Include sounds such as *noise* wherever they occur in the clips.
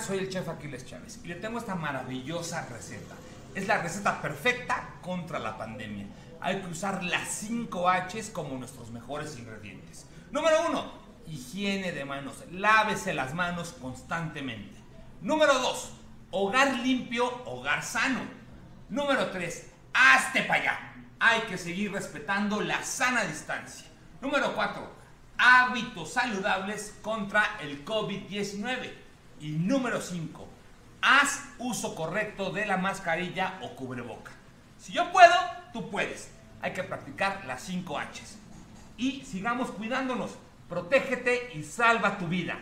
Soy el chef Aquiles Chávez y le tengo esta maravillosa receta. Es la receta perfecta contra la pandemia. Hay que usar las 5 H's como nuestros mejores ingredientes. Número 1, higiene de manos. Lávese las manos constantemente. Número 2, hogar limpio, hogar sano. Número 3, hazte para allá. Hay que seguir respetando la sana distancia. Número 4, hábitos saludables contra el COVID-19. Y número 5, haz uso correcto de la mascarilla o cubreboca. Si yo puedo, tú puedes. Hay que practicar las 5 H's. Y sigamos cuidándonos. Protégete y salva tu vida.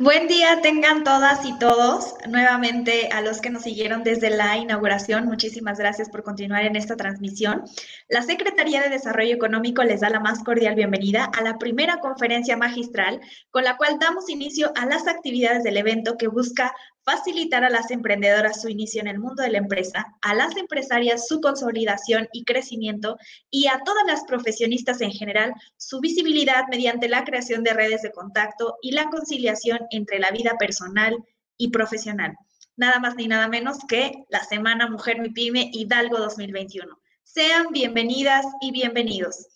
Buen día tengan todas y todos. Nuevamente a los que nos siguieron desde la inauguración, muchísimas gracias por continuar en esta transmisión. La Secretaría de Desarrollo Económico les da la más cordial bienvenida a la primera conferencia magistral con la cual damos inicio a las actividades del evento que busca facilitar a las emprendedoras su inicio en el mundo de la empresa, a las empresarias su consolidación y crecimiento y a todas las profesionistas en general su visibilidad mediante la creación de redes de contacto y la conciliación entre la vida personal y profesional. Nada más ni nada menos que la Semana Mujer Mi Pyme Hidalgo 2021. Sean bienvenidas y bienvenidos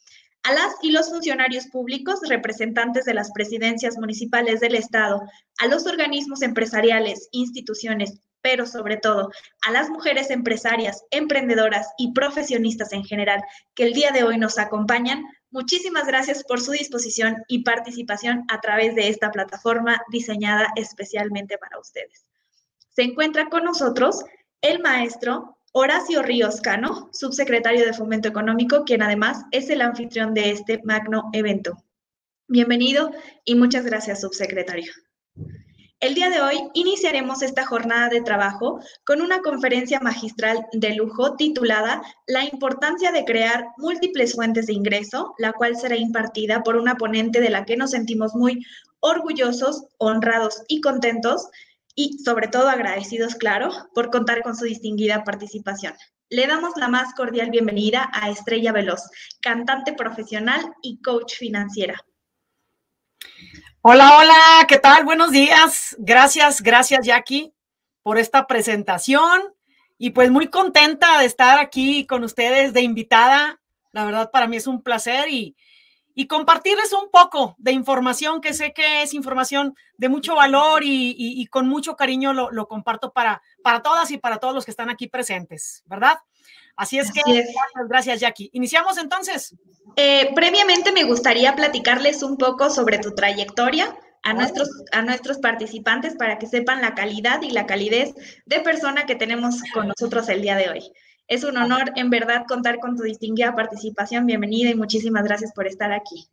a las y los funcionarios públicos, representantes de las presidencias municipales del Estado, a los organismos empresariales, instituciones, pero sobre todo a las mujeres empresarias, emprendedoras y profesionistas en general que el día de hoy nos acompañan, muchísimas gracias por su disposición y participación a través de esta plataforma diseñada especialmente para ustedes. Se encuentra con nosotros el maestro Horacio Ríos Cano, subsecretario de Fomento Económico, quien además es el anfitrión de este magno evento. Bienvenido y muchas gracias, subsecretario. El día de hoy iniciaremos esta jornada de trabajo con una conferencia magistral de lujo titulada La importancia de crear múltiples fuentes de ingreso, la cual será impartida por una ponente de la que nos sentimos muy orgullosos, honrados y contentos, y sobre todo agradecidos, claro, por contar con su distinguida participación. Le damos la más cordial bienvenida a Estrella Veloz, cantante profesional y coach financiera. Hola, hola, ¿qué tal? Buenos días. Gracias, gracias Jackie por esta presentación y pues muy contenta de estar aquí con ustedes de invitada. La verdad para mí es un placer y, y compartirles un poco de información que sé que es información de mucho valor y, con mucho cariño lo, comparto para, para todas y para todos los que están aquí presentes, ¿verdad? Así es que gracias, Jackie. Iniciamos entonces. Eh, previamente me gustaría platicarles un poco sobre tu trayectoria a nuestros, a nuestros participantes para que sepan la calidad y la calidez de persona que tenemos con nosotros el día de hoy. Es un honor, en verdad, contar con tu distinguida participación. Bienvenida y muchísimas gracias por estar aquí.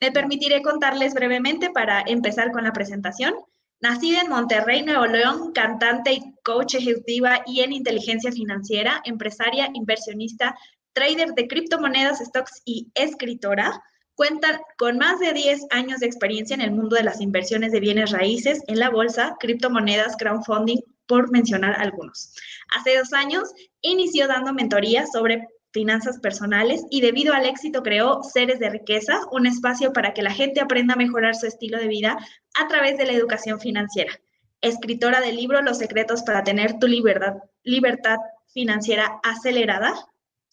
Me permitiré contarles brevemente para empezar con la presentación. Nacida en Monterrey, Nuevo León, cantante y coach ejecutiva y en inteligencia financiera, empresaria, inversionista, trader de criptomonedas, stocks y escritora, cuenta con más de 10 años de experiencia en el mundo de las inversiones de bienes raíces en la bolsa, criptomonedas, crowdfunding por mencionar algunos. Hace dos años inició dando mentorías sobre finanzas personales y debido al éxito creó Seres de Riqueza, un espacio para que la gente aprenda a mejorar su estilo de vida a través de la educación financiera. Escritora del libro Los secretos para tener tu libertad, libertad financiera acelerada.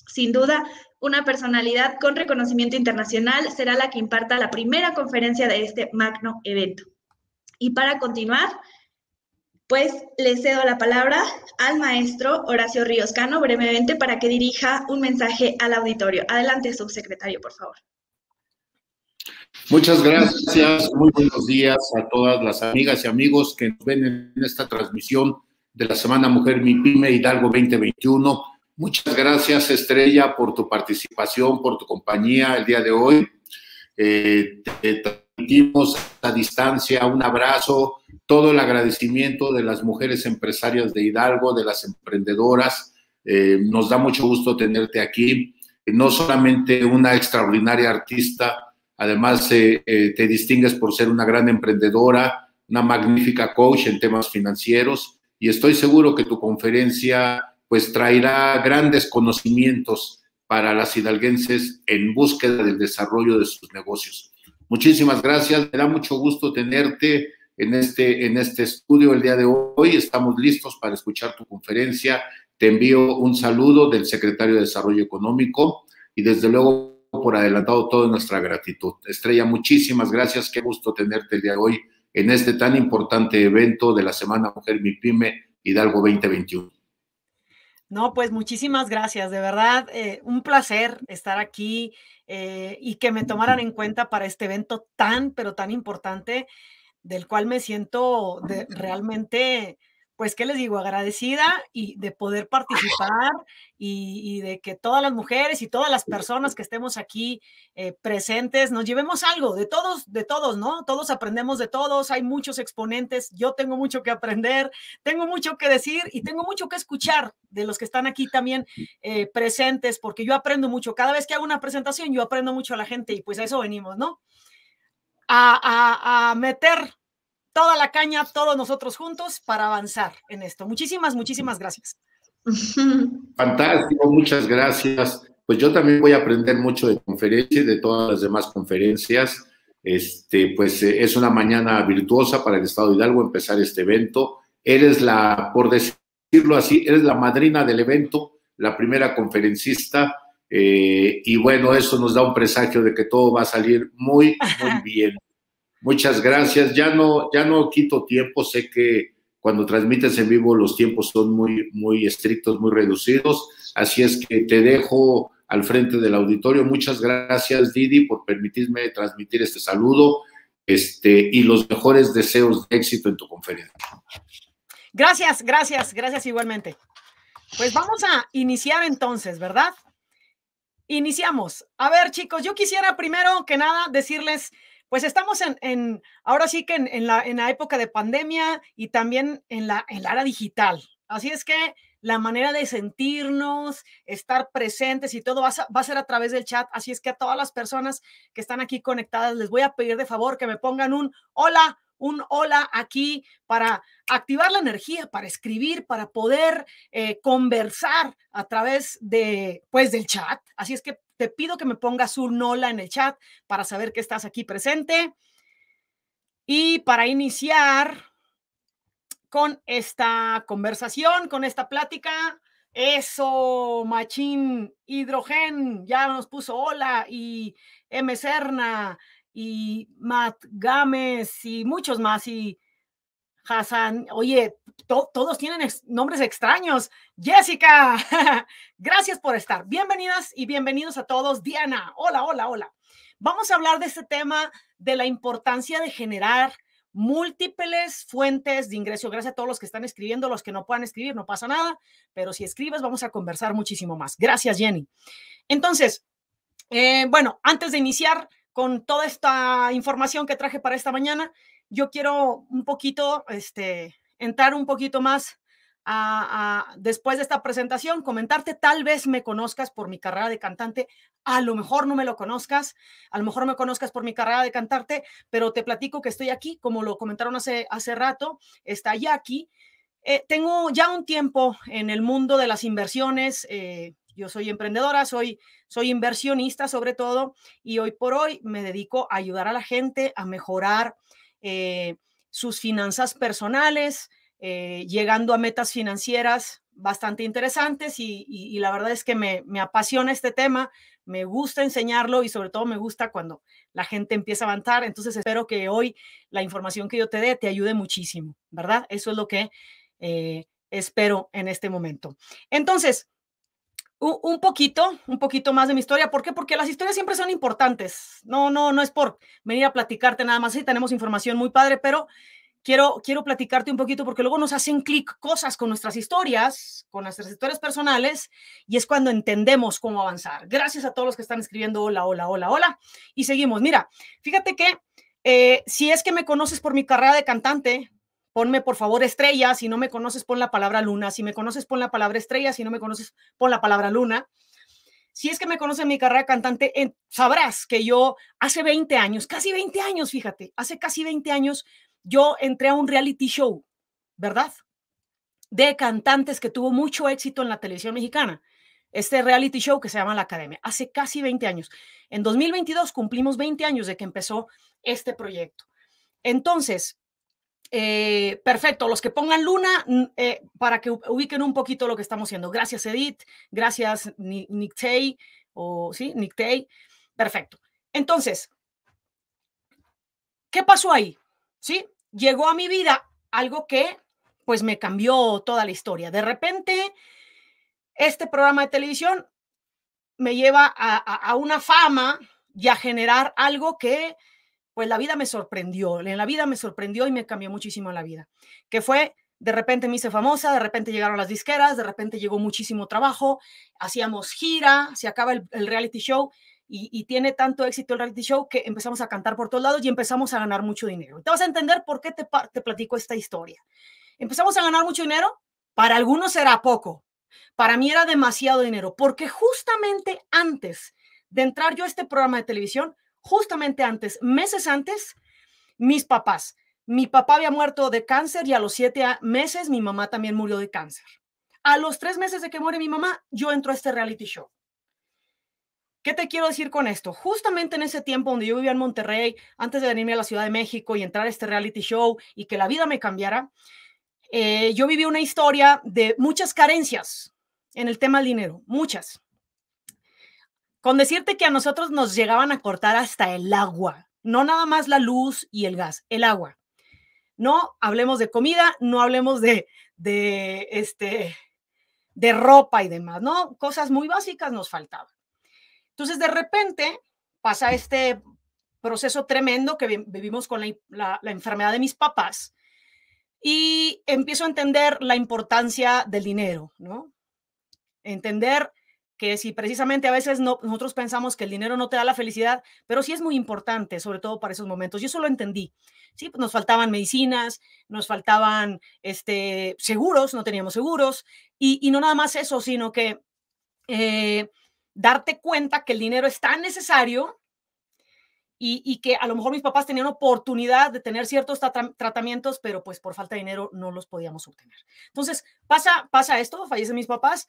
Sin duda, una personalidad con reconocimiento internacional será la que imparta la primera conferencia de este magno evento. Y para continuar, pues le cedo la palabra al maestro Horacio Ríos Cano brevemente para que dirija un mensaje al auditorio. Adelante, subsecretario, por favor. Muchas gracias, muy buenos días a todas las amigas y amigos que nos ven en esta transmisión de la Semana Mujer Mi PyME Hidalgo 2021. Muchas gracias, Estrella, por tu participación, por tu compañía el día de hoy. Eh, permitimos a distancia, un abrazo, todo el agradecimiento de las mujeres empresarias de Hidalgo, de las emprendedoras. Eh, nos da mucho gusto tenerte aquí. No solamente una extraordinaria artista, además eh, eh, te distingues por ser una gran emprendedora, una magnífica coach en temas financieros y estoy seguro que tu conferencia pues traerá grandes conocimientos para las hidalguenses en búsqueda del desarrollo de sus negocios. Muchísimas gracias, me da mucho gusto tenerte en este, en este estudio el día de hoy. Estamos listos para escuchar tu conferencia. Te envío un saludo del secretario de Desarrollo Económico y desde luego por adelantado toda nuestra gratitud. Estrella, muchísimas gracias, qué gusto tenerte el día de hoy en este tan importante evento de la Semana Mujer Mi Pyme Hidalgo 2021. No, pues muchísimas gracias, de verdad, eh, un placer estar aquí eh, y que me tomaran en cuenta para este evento tan, pero tan importante, del cual me siento realmente pues, ¿qué les digo? Agradecida y de poder participar y, de que todas las mujeres y todas las personas que estemos aquí eh, presentes nos llevemos algo de todos, de todos, ¿no? Todos aprendemos de todos, hay muchos exponentes, yo tengo mucho que aprender, tengo mucho que decir y tengo mucho que escuchar de los que están aquí también eh, presentes, porque yo aprendo mucho. Cada vez que hago una presentación, yo aprendo mucho a la gente y pues a eso venimos, ¿no? a, a, a meter toda la caña, todos nosotros juntos para avanzar en esto. Muchísimas, muchísimas gracias. *laughs* Fantástico, muchas gracias. Pues yo también voy a aprender mucho de conferencias y de todas las demás conferencias. Este, pues eh, es una mañana virtuosa para el Estado de Hidalgo empezar este evento. Eres la, por decirlo así, eres la madrina del evento, la primera conferencista. Eh, y bueno, eso nos da un presagio de que todo va a salir muy, muy *laughs* bien. Muchas gracias. Ya no, ya no quito tiempo. Sé que cuando transmites en vivo los tiempos son muy, muy estrictos, muy reducidos. Así es que te dejo al frente del auditorio. Muchas gracias, Didi, por permitirme transmitir este saludo este, y los mejores deseos de éxito en tu conferencia. Gracias, gracias, gracias igualmente. Pues vamos a iniciar entonces, ¿verdad? Iniciamos. A ver, chicos, yo quisiera primero que nada decirles pues estamos en, ahora sí que en, la, época de pandemia y también en la, era digital. Así es que la manera de sentirnos, estar presentes y todo va va a, ser a través del chat. Así es que a todas las personas que están aquí conectadas, les voy a pedir de favor que me pongan un hola un hola aquí para activar la energía, para escribir, para poder eh, conversar a través de, pues, del chat. Así es que te pido que me pongas un hola en el chat para saber que estás aquí presente. Y para iniciar con esta conversación, con esta plática, eso, Machín Hidrogen, ya nos puso hola y M. Serna y Matt Gámez y muchos más y Hassan, oye, todos tienen nombres extraños. Jessica, *laughs* gracias por estar. Bienvenidas y bienvenidos a todos. Diana, hola, hola, hola. Vamos a hablar de este tema de la importancia de generar múltiples fuentes de ingreso. Gracias a todos los que están escribiendo, los que no puedan escribir, no pasa nada, pero si escribes vamos a conversar muchísimo más. Gracias, Jenny. Entonces, eh, bueno, antes de iniciar, con toda esta información que traje para esta mañana, yo quiero un poquito, este, entrar un poquito más después de esta presentación, comentarte, tal vez me conozcas por mi carrera de cantante, a lo mejor no me lo conozcas, a lo mejor me conozcas por mi carrera de cantarte. pero te platico que estoy aquí, como lo comentaron hace, hace rato, está aquí, Eh, tengo ya un tiempo en el mundo de las inversiones, eh, yo soy emprendedora, soy, soy inversionista sobre todo, y hoy por hoy me dedico a ayudar a la gente a mejorar eh, sus finanzas personales, eh, llegando a metas financieras bastante interesantes y, la verdad es que me, apasiona este tema, me gusta enseñarlo y sobre todo me gusta cuando la gente empieza a avanzar. Entonces espero que hoy la información que yo te dé te ayude muchísimo, ¿verdad? Eso es lo que eh, espero en este momento. Entonces, un poquito, un poquito más de mi historia. ¿Por qué? Porque las historias siempre son importantes. No, no, no es por venir a platicarte nada más. Sí, tenemos información muy padre, pero quiero, quiero platicarte un poquito porque luego nos hacen clic cosas con nuestras historias, con nuestras historias personales, y es cuando entendemos cómo avanzar. Gracias a todos los que están escribiendo hola, hola, hola, hola. Y seguimos. Mira, fíjate que eh, si es que me conoces por mi carrera de cantante, ponme por favor estrella, si no me conoces pon la palabra luna, si me conoces pon la palabra estrella, si no me conoces pon la palabra luna. Si es que me conoces mi carrera cantante, sabrás que yo hace 20 años, casi 20 años, fíjate, hace casi 20 años yo entré a un reality show, ¿verdad? De cantantes que tuvo mucho éxito en la televisión mexicana. Este reality show que se llama La Academia, hace casi 20 años. En 2022 cumplimos 20 años de que empezó este proyecto. Entonces, eh, perfecto, los que pongan luna eh, para que ubiquen un poquito lo que estamos haciendo. Gracias, Edith. Gracias, Tay. O sí, Perfecto. Entonces, ¿qué pasó ahí? Sí, llegó a mi vida algo que pues me cambió toda la historia. De repente, este programa de televisión me lleva a una fama y a generar algo que pues la vida me sorprendió, en la vida me sorprendió y me cambió muchísimo la vida, que fue, de repente me hice famosa, de repente llegaron las disqueras, de repente llegó muchísimo trabajo, hacíamos gira, se acaba el, reality show y, tiene tanto éxito el reality show que empezamos a cantar por todos lados y empezamos a ganar mucho dinero. Te vas a entender por qué te, te platico esta historia. Empezamos a ganar mucho dinero, para algunos era poco, para mí era demasiado dinero, porque justamente antes de entrar yo a este programa de televisión, justamente antes, meses antes, mis papás. Mi papá había muerto de cáncer y a los siete meses mi mamá también murió de cáncer. A los tres meses de que muere mi mamá, yo entro a este reality show. ¿Qué te quiero decir con esto? Justamente en ese tiempo donde yo vivía en Monterrey, antes de venirme a la Ciudad de México y entrar a este reality show y que la vida me cambiara, eh, yo viví una historia de muchas carencias en el tema del dinero, muchas. Con decirte que a nosotros nos llegaban a cortar hasta el agua, no nada más la luz y el gas, el agua. No hablemos de comida, no hablemos de, de, este, de ropa y demás, ¿no? Cosas muy básicas nos faltaban. Entonces, de repente pasa este proceso tremendo que vivimos con la, la enfermedad de mis papás y empiezo a entender la importancia del dinero, ¿no? Entender que si precisamente a veces nosotros pensamos que el dinero no te da la felicidad, pero sí es muy importante, sobre todo para esos momentos. Yo eso lo entendí. Sí, pues, nos faltaban medicinas, nos faltaban este, seguros, no teníamos seguros, y, no nada más eso, sino que eh, darte cuenta que el dinero es tan necesario y, que a lo mejor mis papás tenían oportunidad de tener ciertos tratamientos, pero pues por falta de dinero no los podíamos obtener. Entonces, pasa, pasa esto, fallecen mis papás,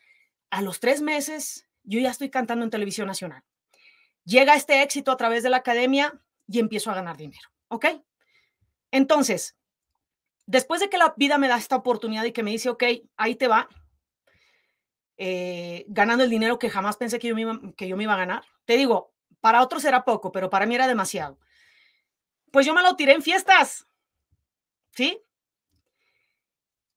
a los tres meses yo ya estoy cantando en televisión nacional. Llega este éxito a través de la academia y empiezo a ganar dinero, ¿ok? Entonces, después de que la vida me da esta oportunidad y que me dice, ok, ahí te va, eh, ganando el dinero que jamás pensé que yo, que yo me iba a ganar. Te digo, para otros era poco, pero para mí era demasiado. Pues yo me lo tiré en fiestas, ¿sí?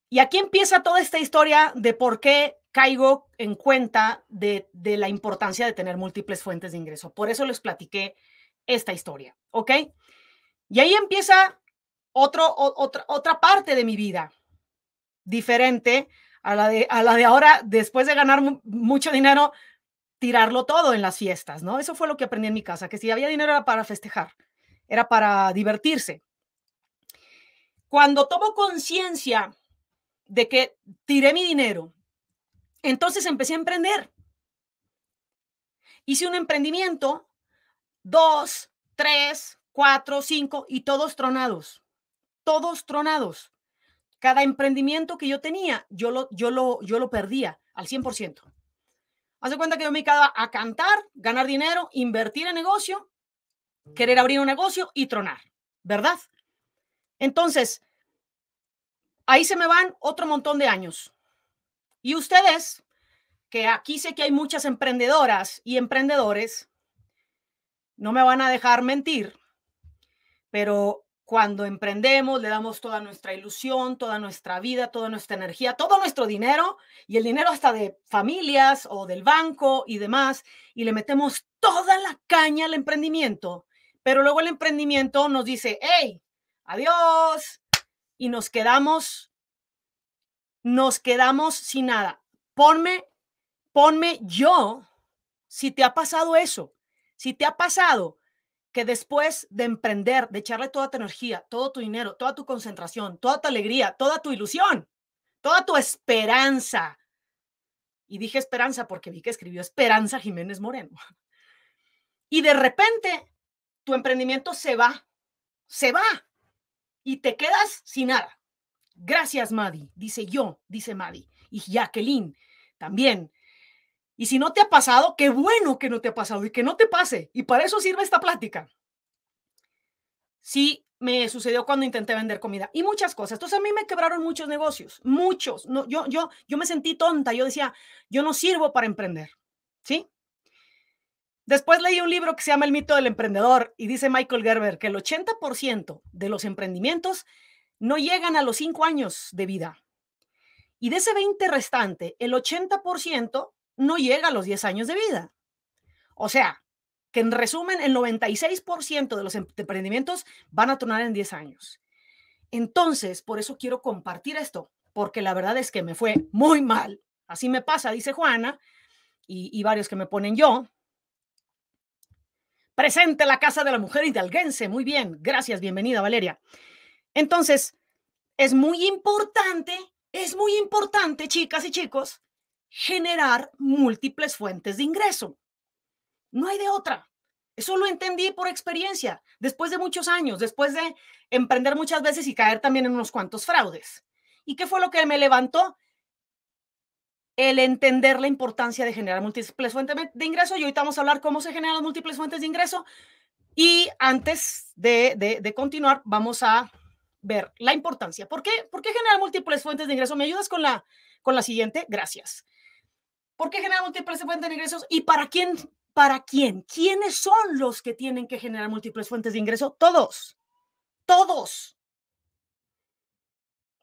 Y aquí empieza toda esta historia de por qué caigo en cuenta de, la importancia de tener múltiples fuentes de ingreso. Por eso les platiqué esta historia, ¿ok? Y ahí empieza otro, otra, otra parte de mi vida, diferente a la, de, a la de ahora, después de ganar mucho dinero, tirarlo todo en las fiestas, ¿no? Eso fue lo que aprendí en mi casa, que si había dinero era para festejar, era para divertirse. Cuando tomo conciencia de que tiré mi dinero. Entonces empecé a emprender. Hice un emprendimiento, dos, tres, cuatro, cinco, y todos tronados, todos tronados. Cada emprendimiento que yo tenía, yo lo, yo lo, yo lo perdía al 100%. Hace cuenta que yo me dedicaba a cantar, ganar dinero, invertir en negocio, querer abrir un negocio y tronar, ¿verdad? Entonces, ahí se me van otro montón de años. Y ustedes, que aquí sé que hay muchas emprendedoras y emprendedores, no me van a dejar mentir, pero cuando emprendemos le damos toda nuestra ilusión, toda nuestra vida, toda nuestra energía, todo nuestro dinero y el dinero hasta de familias o del banco y demás, y le metemos toda la caña al emprendimiento, pero luego el emprendimiento nos dice, hey, adiós, y nos quedamos, nos quedamos sin nada. Ponme, ponme yo, si te ha pasado eso, si te ha pasado que después de emprender, de echarle toda tu energía, todo tu dinero, toda tu concentración, toda tu alegría, toda tu ilusión, toda tu esperanza, y dije esperanza porque vi que escribió Esperanza Jiménez Moreno, y de repente tu emprendimiento se va, se va, y te quedas sin nada. Gracias, Maddy, dice yo, dice Maddy. Y Jacqueline también. Y si no te ha pasado, qué bueno que no te ha pasado y que no te pase. Y para eso sirve esta plática. Sí, me sucedió cuando intenté vender comida y muchas cosas. Entonces a mí me quebraron muchos negocios, muchos. No, yo, yo, yo me sentí tonta. Yo decía, yo no sirvo para emprender. ¿Sí? Después leí un libro que se llama El mito del emprendedor y dice Michael Gerber que el 80% de los emprendimientos no llegan a los 5 años de vida. Y de ese 20 restante, el 80% no llega a los 10 años de vida. O sea, que en resumen, el 96% de los em-, emprendimientos van a tornar en 10 años. Entonces, por eso quiero compartir esto, porque la verdad es que me fue muy mal. Así me pasa, dice Juana, y varios que me ponen yo, Presente la Casa de la Mujer Hidalguense. Muy bien, gracias, bienvenida Valeria. Entonces, es muy importante, es muy importante, chicas y chicos, generar múltiples fuentes de ingreso. No hay de otra. Eso lo entendí por experiencia, después de muchos años, después de emprender muchas veces y caer también en unos cuantos fraudes. ¿Y qué fue lo que me levantó? el entender la importancia de generar múltiples fuentes de ingreso. Y ahorita vamos a hablar cómo se generan múltiples fuentes de ingreso. Y antes de, continuar, vamos a ver la importancia. ¿Por qué, ¿Por qué generar múltiples fuentes de ingreso? ¿Me ayudas con la, con la siguiente? Gracias. ¿Por qué generar múltiples fuentes de ingresos? ¿Y para quién? ¿Para quién? ¿Quiénes son los que tienen que generar múltiples fuentes de ingreso? Todos. Todos.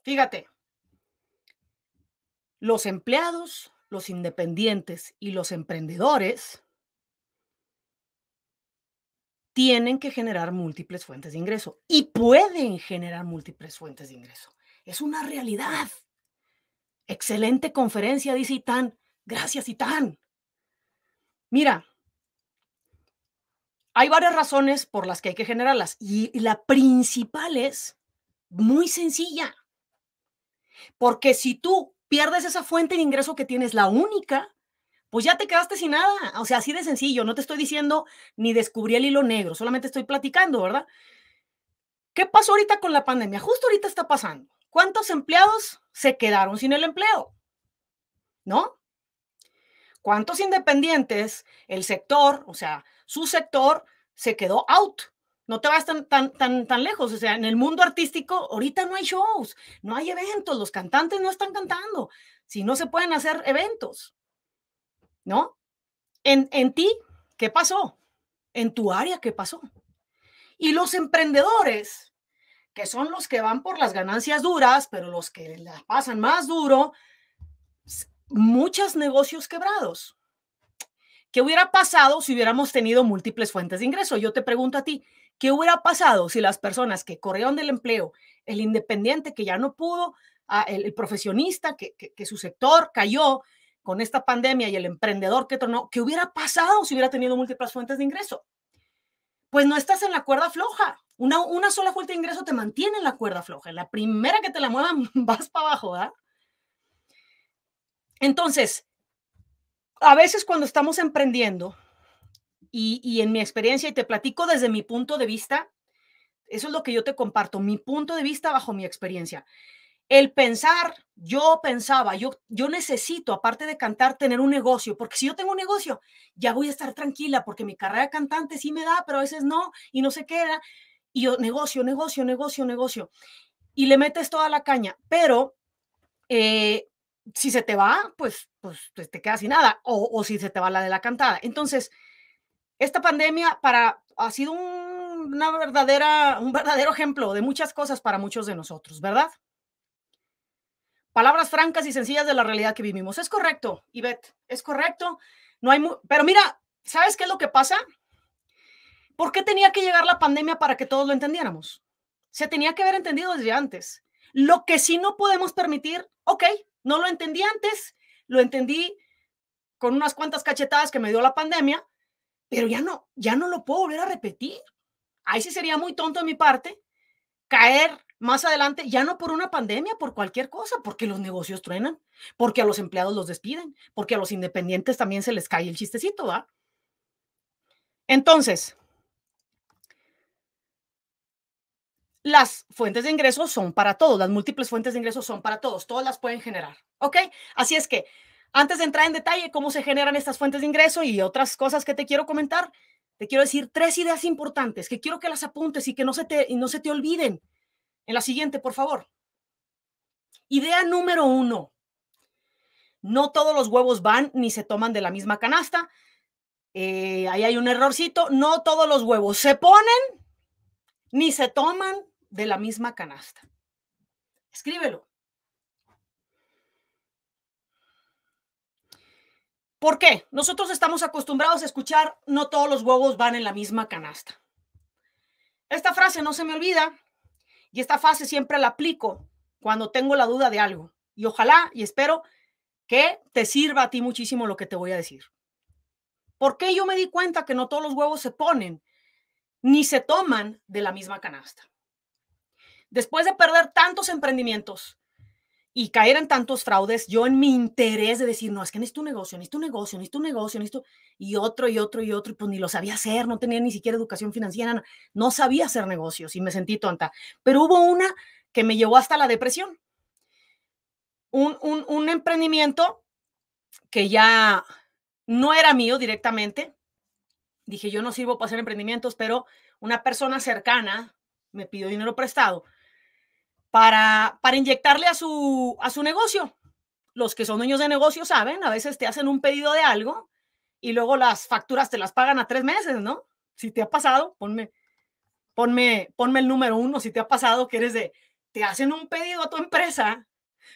Fíjate, los empleados, los independientes y los emprendedores tienen que generar múltiples fuentes de ingreso y pueden generar múltiples fuentes de ingreso. Es una realidad. Excelente conferencia, dice Itán. Gracias, Itán. Mira, hay varias razones por las que hay que generarlas y la principal es muy sencilla. Porque si tú pierdes esa fuente de ingreso que tienes, la única, pues ya te quedaste sin nada. O sea, así de sencillo, no te estoy diciendo ni descubrí el hilo negro, solamente estoy platicando, ¿verdad? ¿Qué pasó ahorita con la pandemia? Justo ahorita está pasando. ¿Cuántos empleados se quedaron sin el empleo? ¿No? ¿Cuántos independientes el sector, o sea, su sector, se quedó out? No te vas tan, tan, tan, tan lejos. O sea, en el mundo artístico, ahorita no hay shows, no hay eventos, los cantantes no están cantando. Si no se pueden hacer eventos, ¿no? En, en ti, ¿qué pasó? En tu área, ¿qué pasó? Y los emprendedores, que son los que van por las ganancias duras, pero los que las pasan más duro, muchos negocios quebrados. ¿Qué hubiera pasado si hubiéramos tenido múltiples fuentes de ingreso? Yo te pregunto a ti, ¿Qué hubiera pasado si las personas que corrieron del empleo, el independiente que ya no pudo, ah, el, profesionista que, que, su sector cayó con esta pandemia y el emprendedor que tornó, ¿qué hubiera pasado si hubiera tenido múltiples fuentes de ingreso? Pues no estás en la cuerda floja. Una, una sola fuente de ingreso te mantiene en la cuerda floja. La primera que te la muevan, *laughs* vas para abajo, ¿verdad? Entonces, a veces cuando estamos emprendiendo, y, en mi experiencia, y te platico desde mi punto de vista, eso es lo que yo te comparto, mi punto de vista bajo mi experiencia. El pensar, yo pensaba, yo, yo necesito, aparte de cantar, tener un negocio, porque si yo tengo un negocio, ya voy a estar tranquila, porque mi carrera de cantante sí me da, pero a veces no, y no se queda. Y yo, negocio, negocio, negocio, negocio. Y le metes toda la caña, pero eh, si se te va, pues, pues, pues, te quedas sin nada, o, o si se te va la de la cantada. Entonces, esta pandemia para, ha sido un, una verdadera, un verdadero ejemplo de muchas cosas para muchos de nosotros, ¿verdad? Palabras francas y sencillas de la realidad que vivimos. Es correcto, Ivette, es correcto. No hay, pero mira, ¿sabes qué es lo que pasa? ¿Por qué tenía que llegar la pandemia para que todos lo entendiéramos? Se tenía que haber entendido desde antes. Lo que sí no podemos permitir, ok, no lo entendí antes, lo entendí con unas cuantas cachetadas que me dio la pandemia, pero ya no, ya no lo puedo volver a repetir. Ahí sí sería muy tonto de mi parte caer más adelante, ya no por una pandemia, por cualquier cosa, porque los negocios truenan, porque a los empleados los despiden, porque a los independientes también se les cae el chistecito, ¿va? Entonces, las fuentes de ingresos son para todos, las múltiples fuentes de ingresos son para todos, todas las pueden generar, ¿ok? Así es que antes de entrar en detalle cómo se generan estas fuentes de ingreso y otras cosas que te quiero comentar, te quiero decir tres ideas importantes que quiero que las apuntes y que no se te, no se te olviden. En la siguiente, por favor. Idea número uno. No todos los huevos van ni se toman de la misma canasta. Eh, ahí hay un errorcito. No todos los huevos se ponen ni se toman de la misma canasta. Escríbelo. ¿Por qué? Nosotros estamos acostumbrados a escuchar no todos los huevos van en la misma canasta. Esta frase no se me olvida y esta frase siempre la aplico cuando tengo la duda de algo. Y ojalá y espero que te sirva a ti muchísimo lo que te voy a decir. ¿Por qué yo me di cuenta que no todos los huevos se ponen ni se toman de la misma canasta? Después de perder tantos emprendimientos, y caer en tantos fraudes, yo en mi interés de decir, no, es que necesito tu negocio, necesito tu negocio, necesito tu negocio, necesito, y otro y otro y otro, y pues ni lo sabía hacer, no tenía ni siquiera educación financiera, no, sabía hacer negocios y me sentí tonta. Pero hubo una que me llevó hasta la depresión. Un, un, un emprendimiento que ya no era mío directamente. Dije, yo no sirvo para hacer emprendimientos, pero una persona cercana me pidió dinero prestado para, inyectarle a su, a su negocio. Los que son dueños de negocio saben, a veces te hacen un pedido de algo y luego las facturas te las pagan a tres meses, ¿no? Si te ha pasado, ponme, ponme, ponme el número uno, si te ha pasado que eres de, te hacen un pedido a tu empresa,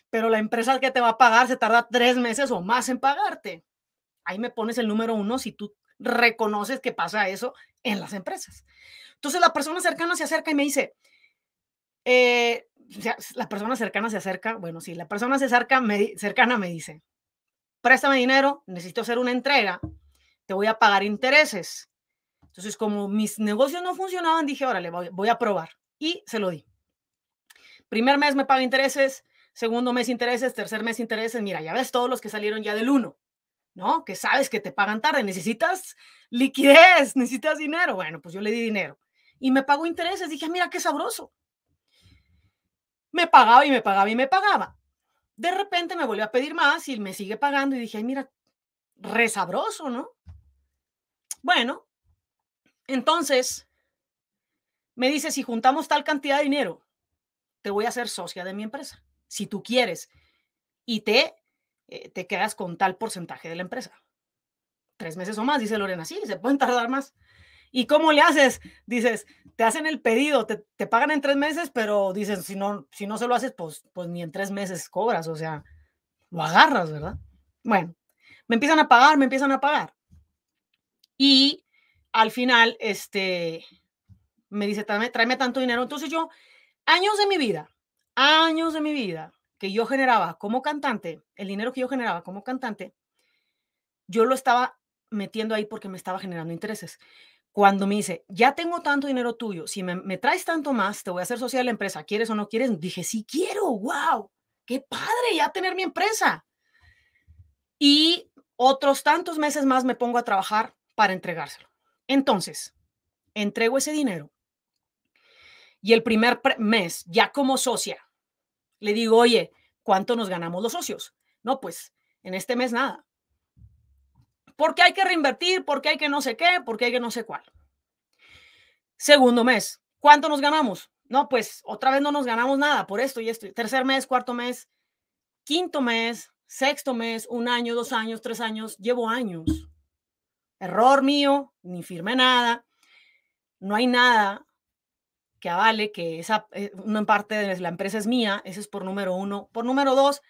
pero la empresa que te va a pagar se tarda tres meses o más en pagarte. Ahí me pones el número uno si tú reconoces que pasa eso en las empresas. Entonces la persona cercana se acerca y me dice, eh, la persona cercana se acerca, bueno, sí la persona se acerca, cercana me dice, préstame dinero, necesito hacer una entrega, te voy a pagar intereses. Entonces, como mis negocios no funcionaban, dije, órale, voy, voy a probar. Y se lo di. Primer mes me paga intereses, segundo mes intereses, tercer mes intereses. Mira, ya ves todos los que salieron ya del uno, ¿no? Que sabes que te pagan tarde, necesitas liquidez, necesitas dinero. Bueno, pues yo le di dinero y me pagó intereses. Dije, ah, mira, qué sabroso me pagaba y me pagaba y me pagaba. De repente me volvió a pedir más y me sigue pagando y dije, ay, mira, resabroso, ¿no? Bueno, entonces me dice, si juntamos tal cantidad de dinero, te voy a hacer socia de mi empresa, si tú quieres, y te, eh, te quedas con tal porcentaje de la empresa. Tres meses o más, dice Lorena, sí, se pueden tardar más. ¿Y cómo le haces? Dices, te hacen el pedido, te, te pagan en tres meses, pero dices, si no, si no se lo haces, pues, pues ni en tres meses cobras, o sea, lo agarras, ¿verdad? Bueno, me empiezan a pagar, me empiezan a pagar. Y al final, este, me dice, tráeme, tráeme tanto dinero. Entonces yo, años de mi vida, años de mi vida que yo generaba como cantante, el dinero que yo generaba como cantante, yo lo estaba metiendo ahí porque me estaba generando intereses cuando me dice, ya tengo tanto dinero tuyo, si me, traes tanto más, te voy a hacer socia de la empresa, ¿quieres o no quieres? Dije, sí quiero, wow, qué padre ya tener mi empresa. Y otros tantos meses más me pongo a trabajar para entregárselo. Entonces, entrego ese dinero y el primer mes, ya como socia, le digo, oye, ¿cuánto nos ganamos los socios? No, pues en este mes nada porque hay que reinvertir, porque hay que no sé qué, porque hay que no sé cuál. Segundo mes, ¿cuánto nos ganamos? No, pues otra vez no nos ganamos nada por esto y esto. Tercer mes, cuarto mes, quinto mes, sexto mes, un año, dos años, tres años, llevo años. Error mío, ni firmé nada. No hay nada que avale que esa, una eh, parte de la empresa es mía. Ese es por número uno. Por número dos,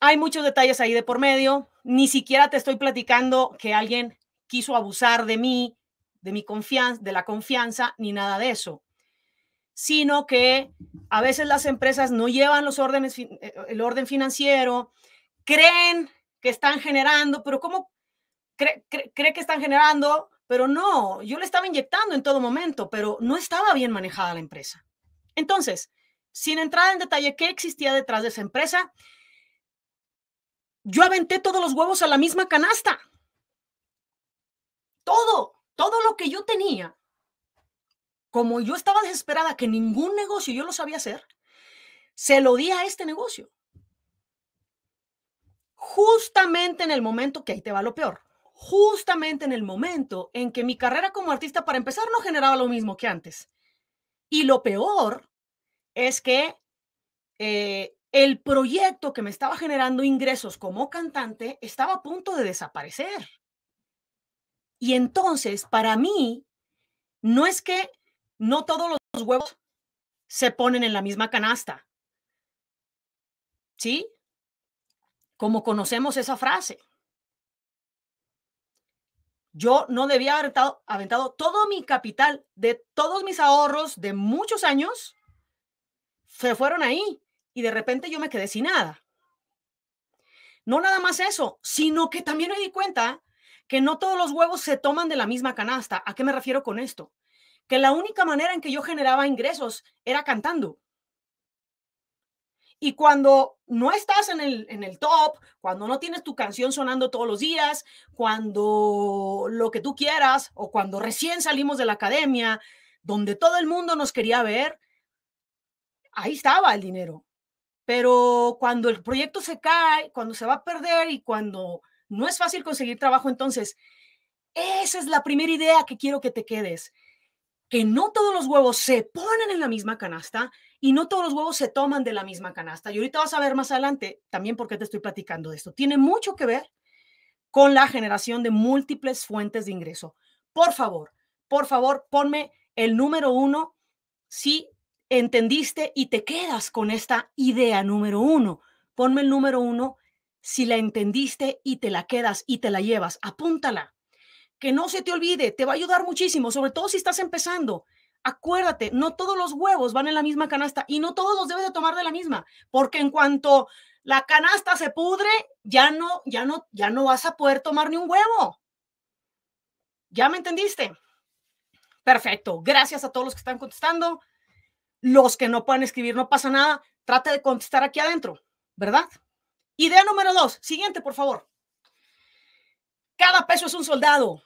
hay muchos detalles ahí de por medio. Ni siquiera te estoy platicando que alguien quiso abusar de mí, de mi confianza, de la confianza, ni nada de eso. Sino que a veces las empresas no llevan los órdenes, eh, el orden financiero, creen que están generando, pero ¿cómo cree, que están generando? Pero no, yo le estaba inyectando en todo momento, pero no estaba bien manejada la empresa. Entonces, sin entrar en detalle qué existía detrás de esa empresa, yo aventé todos los huevos a la misma canasta. Todo, todo lo que yo tenía, como yo estaba desesperada que ningún negocio yo lo sabía hacer, se lo di a este negocio. Justamente en el momento que ahí te va lo peor, justamente en el momento en que mi carrera como artista para empezar no generaba lo mismo que antes. Y lo peor es que eh, el proyecto que me estaba generando ingresos como cantante estaba a punto de desaparecer. Y entonces, para mí, no es que no todos los huevos se ponen en la misma canasta. ¿Sí? Como conocemos esa frase. Yo no debía haber aventado, aventado todo mi capital de todos mis ahorros de muchos años. Se fueron ahí y de repente yo me quedé sin nada. No nada más eso, sino que también me di cuenta que no todos los huevos se toman de la misma canasta. ¿A qué me refiero con esto? Que la única manera en que yo generaba ingresos era cantando. Y cuando no estás en el, en el top, cuando no tienes tu canción sonando todos los días, cuando lo que tú quieras, o cuando recién salimos de la academia, donde todo el mundo nos quería ver, ahí estaba el dinero. Pero cuando el proyecto se cae, cuando se va a perder y cuando no es fácil conseguir trabajo, entonces, esa es la primera idea que quiero que te quedes, que no todos los huevos se ponen en la misma canasta y no todos los huevos se toman de la misma canasta. Y ahorita vas a ver más adelante también por qué te estoy platicando de esto. Tiene mucho que ver con la generación de múltiples fuentes de ingreso. Por favor, por favor, ponme el número uno si entendiste y te quedas con esta idea número uno. Ponme el número uno si la entendiste y te la quedas y te la llevas. Apúntala. Que no se te olvide, te va a ayudar muchísimo, sobre todo si estás empezando. Acuérdate, no todos los huevos van en la misma canasta y no todos los debes de tomar de la misma, porque en cuanto la canasta se pudre, ya no, ya no, ya no vas a poder tomar ni un huevo. ¿Ya me entendiste? Perfecto. Gracias a todos los que están contestando. Los que no pueden escribir, no pasa nada. Trate de contestar aquí adentro, ¿verdad? Idea número dos. Siguiente, por favor. Cada peso es un soldado.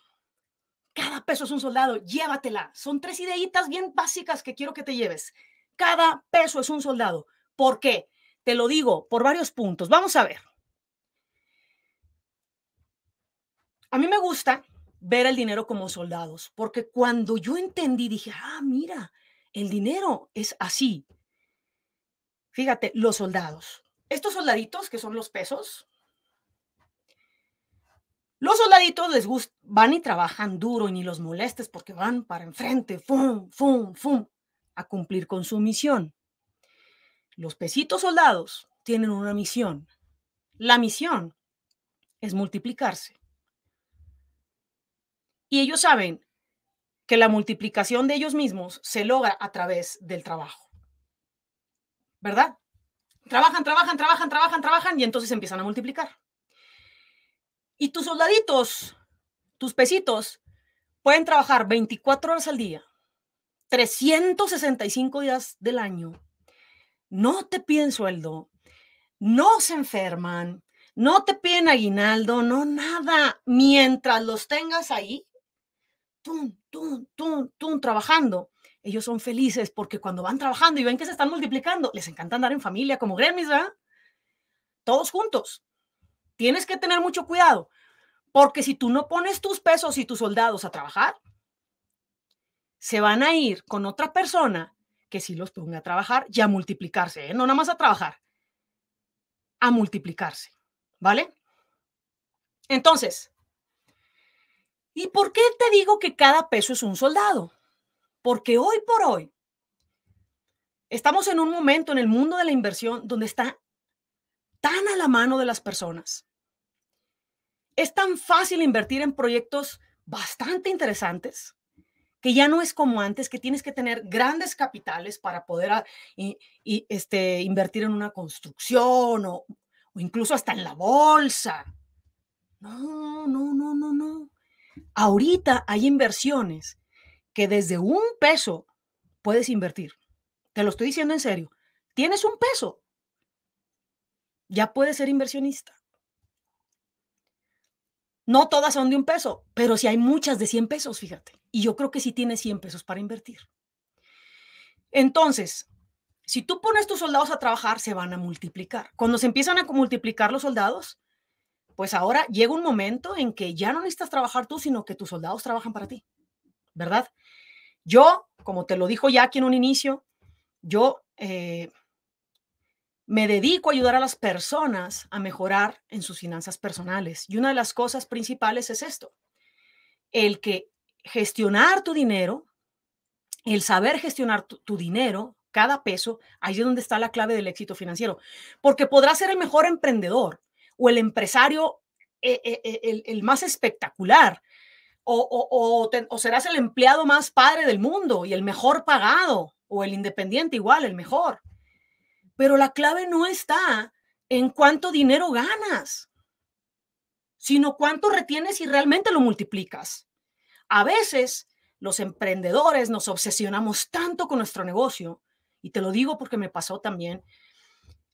Cada peso es un soldado. Llévatela. Son tres ideitas bien básicas que quiero que te lleves. Cada peso es un soldado. ¿Por qué? Te lo digo por varios puntos. Vamos a ver. A mí me gusta ver el dinero como soldados, porque cuando yo entendí, dije, ah, mira, el dinero es así. Fíjate, los soldados. Estos soldaditos que son los pesos. Los soldaditos les van y trabajan duro y ni los molestes porque van para enfrente, fum, fum, fum, a cumplir con su misión. Los pesitos soldados tienen una misión. La misión es multiplicarse. Y ellos saben que la multiplicación de ellos mismos se logra a través del trabajo. ¿Verdad? Trabajan, trabajan, trabajan, trabajan, trabajan y entonces empiezan a multiplicar. Y tus soldaditos, tus pesitos, pueden trabajar 24 horas al día, 365 días del año. No te piden sueldo, no se enferman, no te piden aguinaldo, no nada. Mientras los tengas ahí, tum, tum, tum, tum, trabajando. Ellos son felices porque cuando van trabajando y ven que se están multiplicando, les encanta andar en familia como Gremis, ¿verdad? Todos juntos. Tienes que tener mucho cuidado, porque si tú no pones tus pesos y tus soldados a trabajar, se van a ir con otra persona que sí los ponga a trabajar y a multiplicarse, ¿eh? no nada más a trabajar, a multiplicarse, ¿vale? Entonces, ¿Y por qué te digo que cada peso es un soldado? Porque hoy por hoy estamos en un momento en el mundo de la inversión donde está tan a la mano de las personas. Es tan fácil invertir en proyectos bastante interesantes que ya no es como antes, que tienes que tener grandes capitales para poder ah, este, invertir en una construcción o, o incluso hasta en la bolsa. No, no, no, no, no. Ahorita hay inversiones que desde un peso puedes invertir. Te lo estoy diciendo en serio. Tienes un peso. Ya puedes ser inversionista. No todas son de un peso, pero si hay muchas de 100 pesos, fíjate. Y yo creo que si tienes 100 pesos para invertir. Entonces, si tú pones tus soldados a trabajar, se van a multiplicar. Cuando se empiezan a multiplicar los soldados, pues ahora llega un momento en que ya no necesitas trabajar tú, sino que tus soldados trabajan para ti, ¿verdad? Yo, como te lo dijo ya aquí en un inicio, yo eh, me dedico a ayudar a las personas a mejorar en sus finanzas personales. Y una de las cosas principales es esto, el que gestionar tu dinero, el saber gestionar tu dinero, cada peso, ahí es donde está la clave del éxito financiero, porque podrás ser el mejor emprendedor, o el empresario eh, eh, eh, el, más espectacular, o, o, serás el empleado más padre del mundo y el mejor pagado, o el independiente igual, el mejor. Pero la clave no está en cuánto dinero ganas, sino cuánto retienes y realmente lo multiplicas. A veces los emprendedores nos obsesionamos tanto con nuestro negocio, y te lo digo porque me pasó también,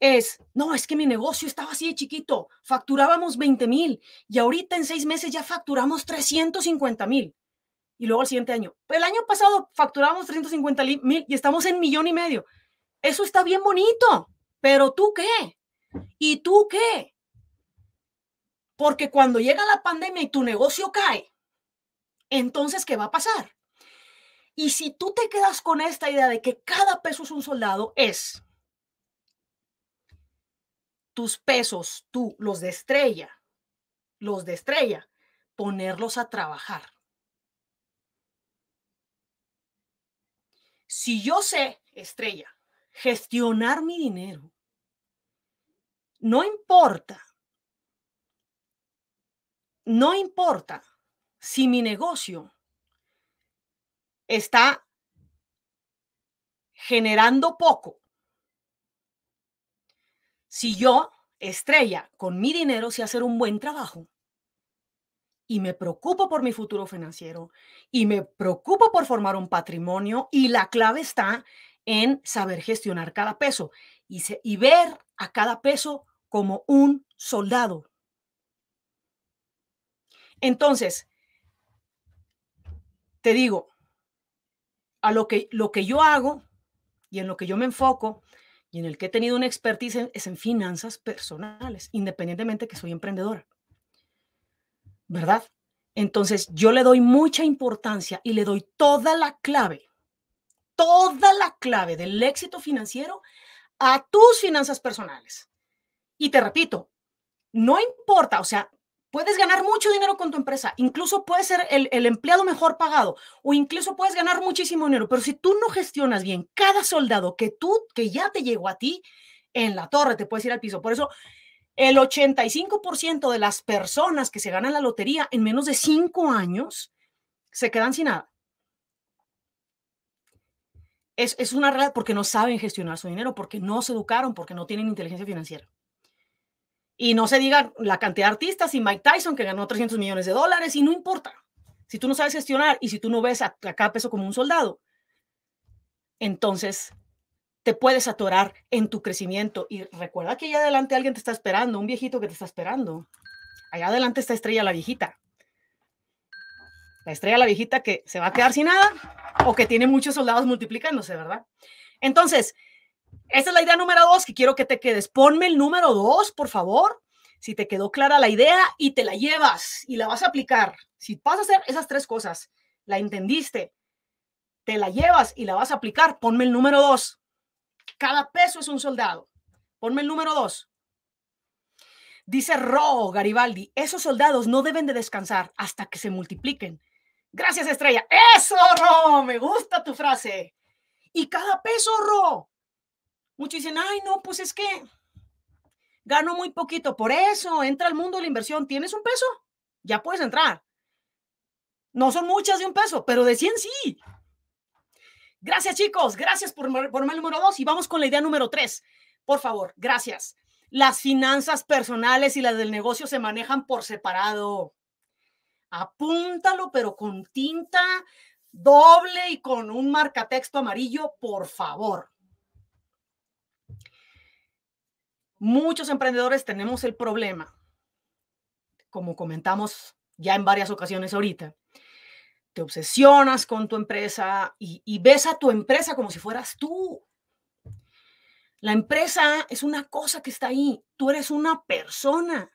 es, no, es que mi negocio estaba así de chiquito, facturábamos 20 mil y ahorita en seis meses ya facturamos 350 mil. Y luego el siguiente año, el año pasado facturábamos 350 mil y estamos en millón y medio. Eso está bien bonito, pero ¿tú qué? ¿Y tú qué? Porque cuando llega la pandemia y tu negocio cae, entonces, ¿qué va a pasar? Y si tú te quedas con esta idea de que cada peso es un soldado, es tus pesos, tú, los de estrella, los de estrella, ponerlos a trabajar. Si yo sé, estrella, gestionar mi dinero, no importa, no importa si mi negocio está generando poco si yo, estrella, con mi dinero sé hacer un buen trabajo y me preocupo por mi futuro financiero y me preocupo por formar un patrimonio y la clave está en saber gestionar cada peso y, y ver a cada peso como un soldado. Entonces, te digo, a lo que, lo que yo hago y en lo que yo me enfoco y en el que he tenido una expertise es en finanzas personales, independientemente que soy emprendedora. ¿Verdad? Entonces yo le doy mucha importancia y le doy toda la clave, toda la clave del éxito financiero a tus finanzas personales. Y te repito, no importa, o sea, Puedes ganar mucho dinero con tu empresa, incluso puedes ser el, empleado mejor pagado o incluso puedes ganar muchísimo dinero, pero si tú no gestionas bien cada soldado que tú, que ya te llegó a ti, en la torre te puedes ir al piso. Por eso el 85% de las personas que se ganan la lotería en menos de cinco años se quedan sin nada. es una realidad porque no saben gestionar su dinero, porque no se educaron, porque no tienen inteligencia financiera. Y no se diga la cantidad de artistas y Mike Tyson que ganó 300 millones de dólares y no importa. Si tú no sabes gestionar y si tú no ves a, cada peso como un soldado, entonces te puedes atorar en tu crecimiento. Y recuerda que allá adelante alguien te está esperando, un viejito que te está esperando. Allá adelante está Estrella la viejita. La estrella la viejita que se va a quedar sin nada o que tiene muchos soldados multiplicándose, ¿verdad? Entonces, esa es la idea número dos que quiero que te quedes. Ponme el número dos, por favor, si te quedó clara la idea y te la llevas y la vas a aplicar. Si vas a hacer esas tres cosas, la entendiste, te la llevas y la vas a aplicar, ponme el número dos. Cada peso es un soldado. Ponme el número dos. Dice Ro Garibaldi, esos soldados no deben de descansar hasta que se multipliquen. Gracias, Estrella. Eso, Ro, me gusta tu frase. Y cada peso, Ro, Muchos dicen, ay, no, pues es que gano muy poquito. Por eso entra al mundo de la inversión. ¿Tienes un peso? Ya puedes entrar. No son muchas de un peso, pero de 100 sí. Gracias, chicos. Gracias por, el número dos. Y vamos con la idea número tres. Por favor, gracias. Las finanzas personales y las del negocio se manejan por separado. Apúntalo, pero con tinta doble y con un marcatexto amarillo, por favor. Muchos emprendedores tenemos el problema, como comentamos ya en varias ocasiones ahorita, te obsesionas con tu empresa y, ves a tu empresa como si fueras tú. La empresa es una cosa que está ahí, tú eres una persona.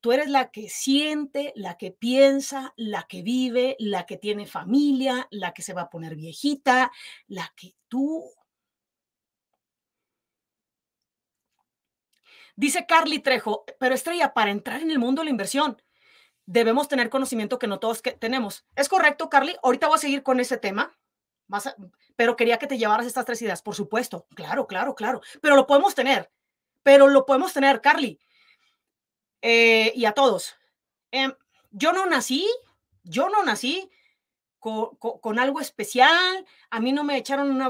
Tú eres la que siente, la que piensa, la que vive, la que tiene familia, la que se va a poner viejita, la que tú Dice Carly Trejo, pero Estrella, para entrar en el mundo de la inversión, debemos tener conocimiento que no todos que tenemos. ¿Es correcto, Carly? Ahorita voy a seguir con ese tema, pero quería que te llevaras estas tres ideas, por supuesto. Claro, claro, claro. Pero lo podemos tener, pero lo podemos tener, Carly. Eh, y a todos. Em, yo no nací, yo no nací con, algo especial, a mí no me echaron una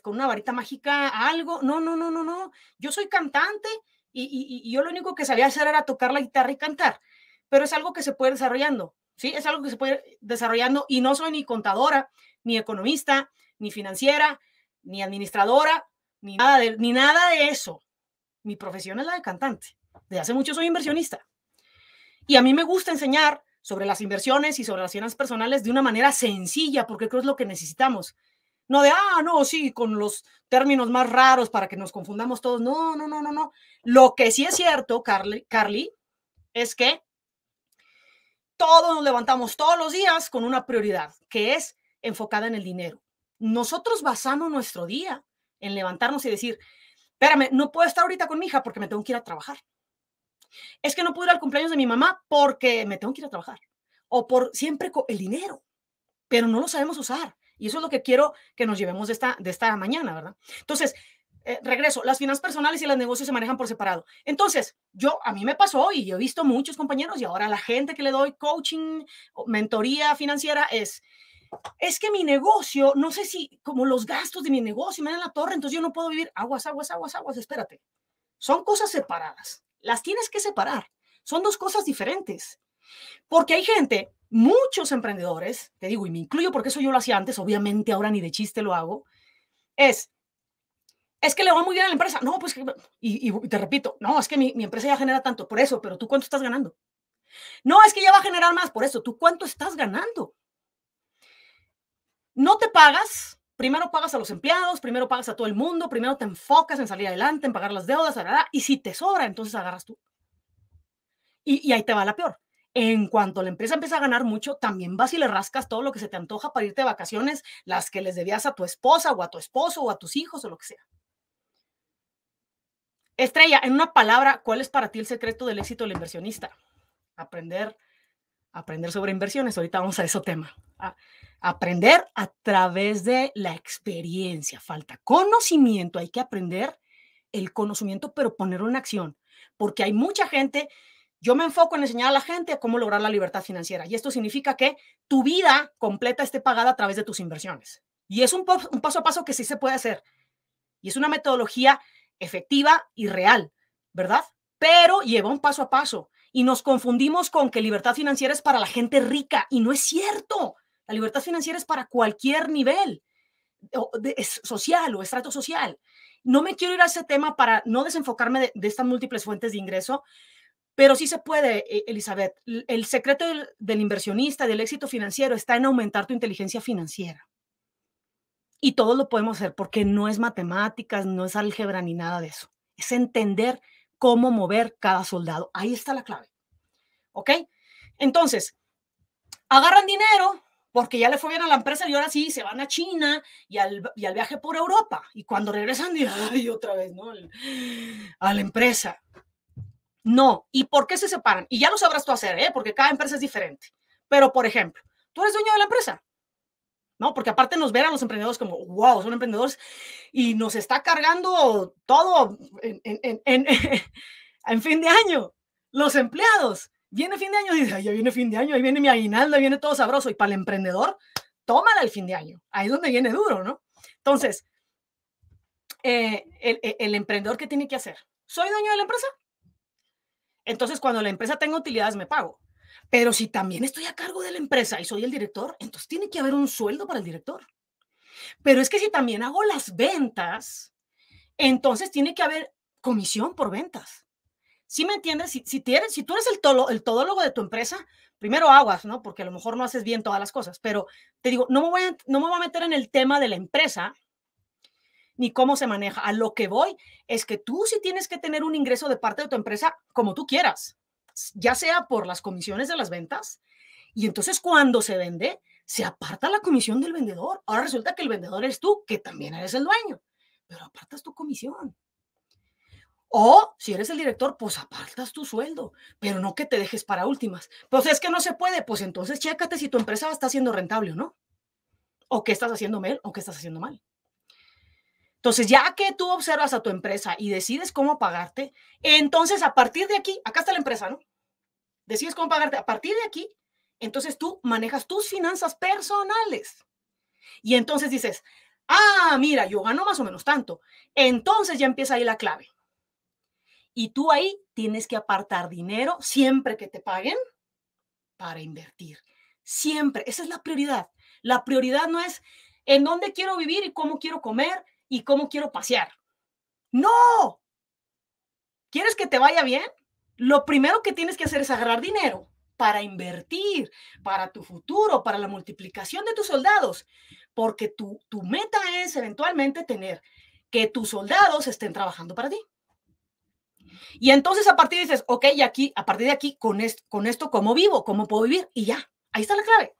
con una varita mágica, algo, no, no, no, no, no, yo soy cantante, y, yo lo único que sabía hacer era tocar la guitarra y cantar, pero es algo que se puede desarrollando, ¿sí? Es algo que se puede desarrollando y no soy ni contadora, ni economista, ni financiera, ni administradora, ni nada de, ni nada de eso. Mi profesión es la de cantante. de hace mucho soy inversionista. Y a mí me gusta enseñar sobre las inversiones y sobre las finanzas personales de una manera sencilla, porque creo que es lo que necesitamos. No de, ah, no, sí, con los términos más raros para que nos confundamos todos. No, no, no, no, no. Lo que sí es cierto, Carly, es que todos nos levantamos todos los días con una prioridad, que es enfocada en el dinero. Nosotros basamos nuestro día en levantarnos y decir, espérame, no puedo estar ahorita con mi hija porque me tengo que ir a trabajar. Es que no puedo ir al cumpleaños de mi mamá porque me tengo que ir a trabajar. O por siempre con el dinero, pero no lo sabemos usar. Y eso es lo que quiero que nos llevemos de esta, de esta mañana, ¿verdad? Entonces, eh, regreso, las finanzas personales y los negocios se manejan por separado. Entonces, yo, a mí me pasó y he visto muchos compañeros y ahora la gente que le doy coaching, mentoría financiera es, es que mi negocio, no sé si como los gastos de mi negocio me dan la torre, entonces yo no puedo vivir aguas, aguas, aguas, aguas, espérate. Son cosas separadas, las tienes que separar, son dos cosas diferentes. Porque hay gente muchos emprendedores, te digo, y me incluyo porque eso yo lo hacía antes, obviamente ahora ni de chiste lo hago, es, es que le va muy bien a la empresa. No, pues, y, te repito, no, es que mi, empresa ya genera tanto, por eso, pero tú cuánto estás ganando. No, es que ya va a generar más, por eso, tú cuánto estás ganando. No te pagas, primero pagas a los empleados, primero pagas a todo el mundo, primero te enfocas en salir adelante, en pagar las deudas, y si te sobra, entonces agarras tú. y ahí te va la peor en cuanto la empresa empieza a ganar mucho, también vas y le rascas todo lo que se te antoja para irte de vacaciones, las que les debías a tu esposa o a tu esposo o a tus hijos o lo que sea. Estrella, en una palabra, ¿cuál es para ti el secreto del éxito del inversionista? Aprender, aprender sobre inversiones. Ahorita vamos a ese tema. aprender a través de la experiencia. Falta conocimiento, hay que aprender el conocimiento, pero ponerlo en acción, porque hay mucha gente yo me enfoco en enseñar a la gente cómo lograr la libertad financiera. Y esto significa que tu vida completa esté pagada a través de tus inversiones. Y es un, paso a paso que sí se puede hacer. Y es una metodología efectiva y real, ¿verdad? Pero lleva un paso a paso. Y nos confundimos con que libertad financiera es para la gente rica. Y no es cierto. La libertad financiera es para cualquier nivel social o estrato social. No me quiero ir a ese tema para no desenfocarme de estas múltiples fuentes de ingreso, pero sí se puede, eh, Elizabeth. El secreto del, inversionista, del éxito financiero, está en aumentar tu inteligencia financiera. Y todo lo podemos hacer porque no es matemáticas, no es álgebra ni nada de eso. Es entender cómo mover cada soldado. Ahí está la clave. ¿Ok? Entonces, agarran dinero porque ya le fue bien a la empresa y ahora sí se van a China y al, viaje por Europa. Y cuando regresan, y, ay, otra vez, ¿no? A la empresa no. ¿Y por qué se separan? Y ya lo sabrás tú hacer, ¿eh? porque cada empresa es diferente. Pero, por ejemplo, tú eres dueño de la empresa. No, porque aparte nos ven a los emprendedores como, wow, son emprendedores y nos está cargando todo *laughs* en, fin de año. Los empleados. Viene fin de año, dice, ya viene fin de año, ahí viene mi aguinaldo, viene todo sabroso. Y para el emprendedor, tómala el fin de año. Ahí es donde viene duro, ¿no? Entonces, eh, el, el emprendedor, ¿qué tiene que hacer? ¿Soy dueño de la empresa? Entonces, cuando la empresa tenga utilidades, me pago. Pero si también estoy a cargo de la empresa y soy el director, entonces tiene que haber un sueldo para el director. Pero es que si también hago las ventas, entonces tiene que haber comisión por ventas. ¿Sí me entiendes? Si, si, si tú eres el, el todólogo de tu empresa, primero aguas, ¿no? Porque a lo mejor no haces bien todas las cosas. Pero te digo, no me voy no me voy a meter en el tema de la empresa ni cómo se maneja. A lo que voy es que tú si tienes que tener un ingreso de parte de tu empresa como tú quieras, ya sea por las comisiones de las ventas. Y entonces cuando se vende, se aparta la comisión del vendedor. Ahora resulta que el vendedor es tú, que también eres el dueño, pero apartas tu comisión. O si eres el director, pues apartas tu sueldo, pero no que te dejes para últimas. Pues es que no se puede, pues entonces chécate si tu empresa está siendo rentable o no. O qué estás haciendo mal, o qué estás haciendo mal. Entonces, ya que tú observas a tu empresa y decides cómo pagarte, entonces a partir de aquí, acá está la empresa, ¿no? Decides cómo pagarte. A partir de aquí, entonces tú manejas tus finanzas personales. Y entonces dices, ah, mira, yo gano más o menos tanto. Entonces ya empieza ahí la clave. Y tú ahí tienes que apartar dinero siempre que te paguen para invertir. Siempre. Esa es la prioridad. La prioridad no es en dónde quiero vivir y cómo quiero comer y cómo quiero pasear. No. ¿Quieres que te vaya bien? Lo primero que tienes que hacer es agarrar dinero para invertir, para tu futuro, para la multiplicación de tus soldados, porque tu, tu meta es eventualmente tener que tus soldados estén trabajando para ti. Y entonces a partir dices, ok, y aquí, a partir de aquí, con, esto, con esto, ¿cómo vivo? ¿Cómo puedo vivir? Y ya, ahí está la clave.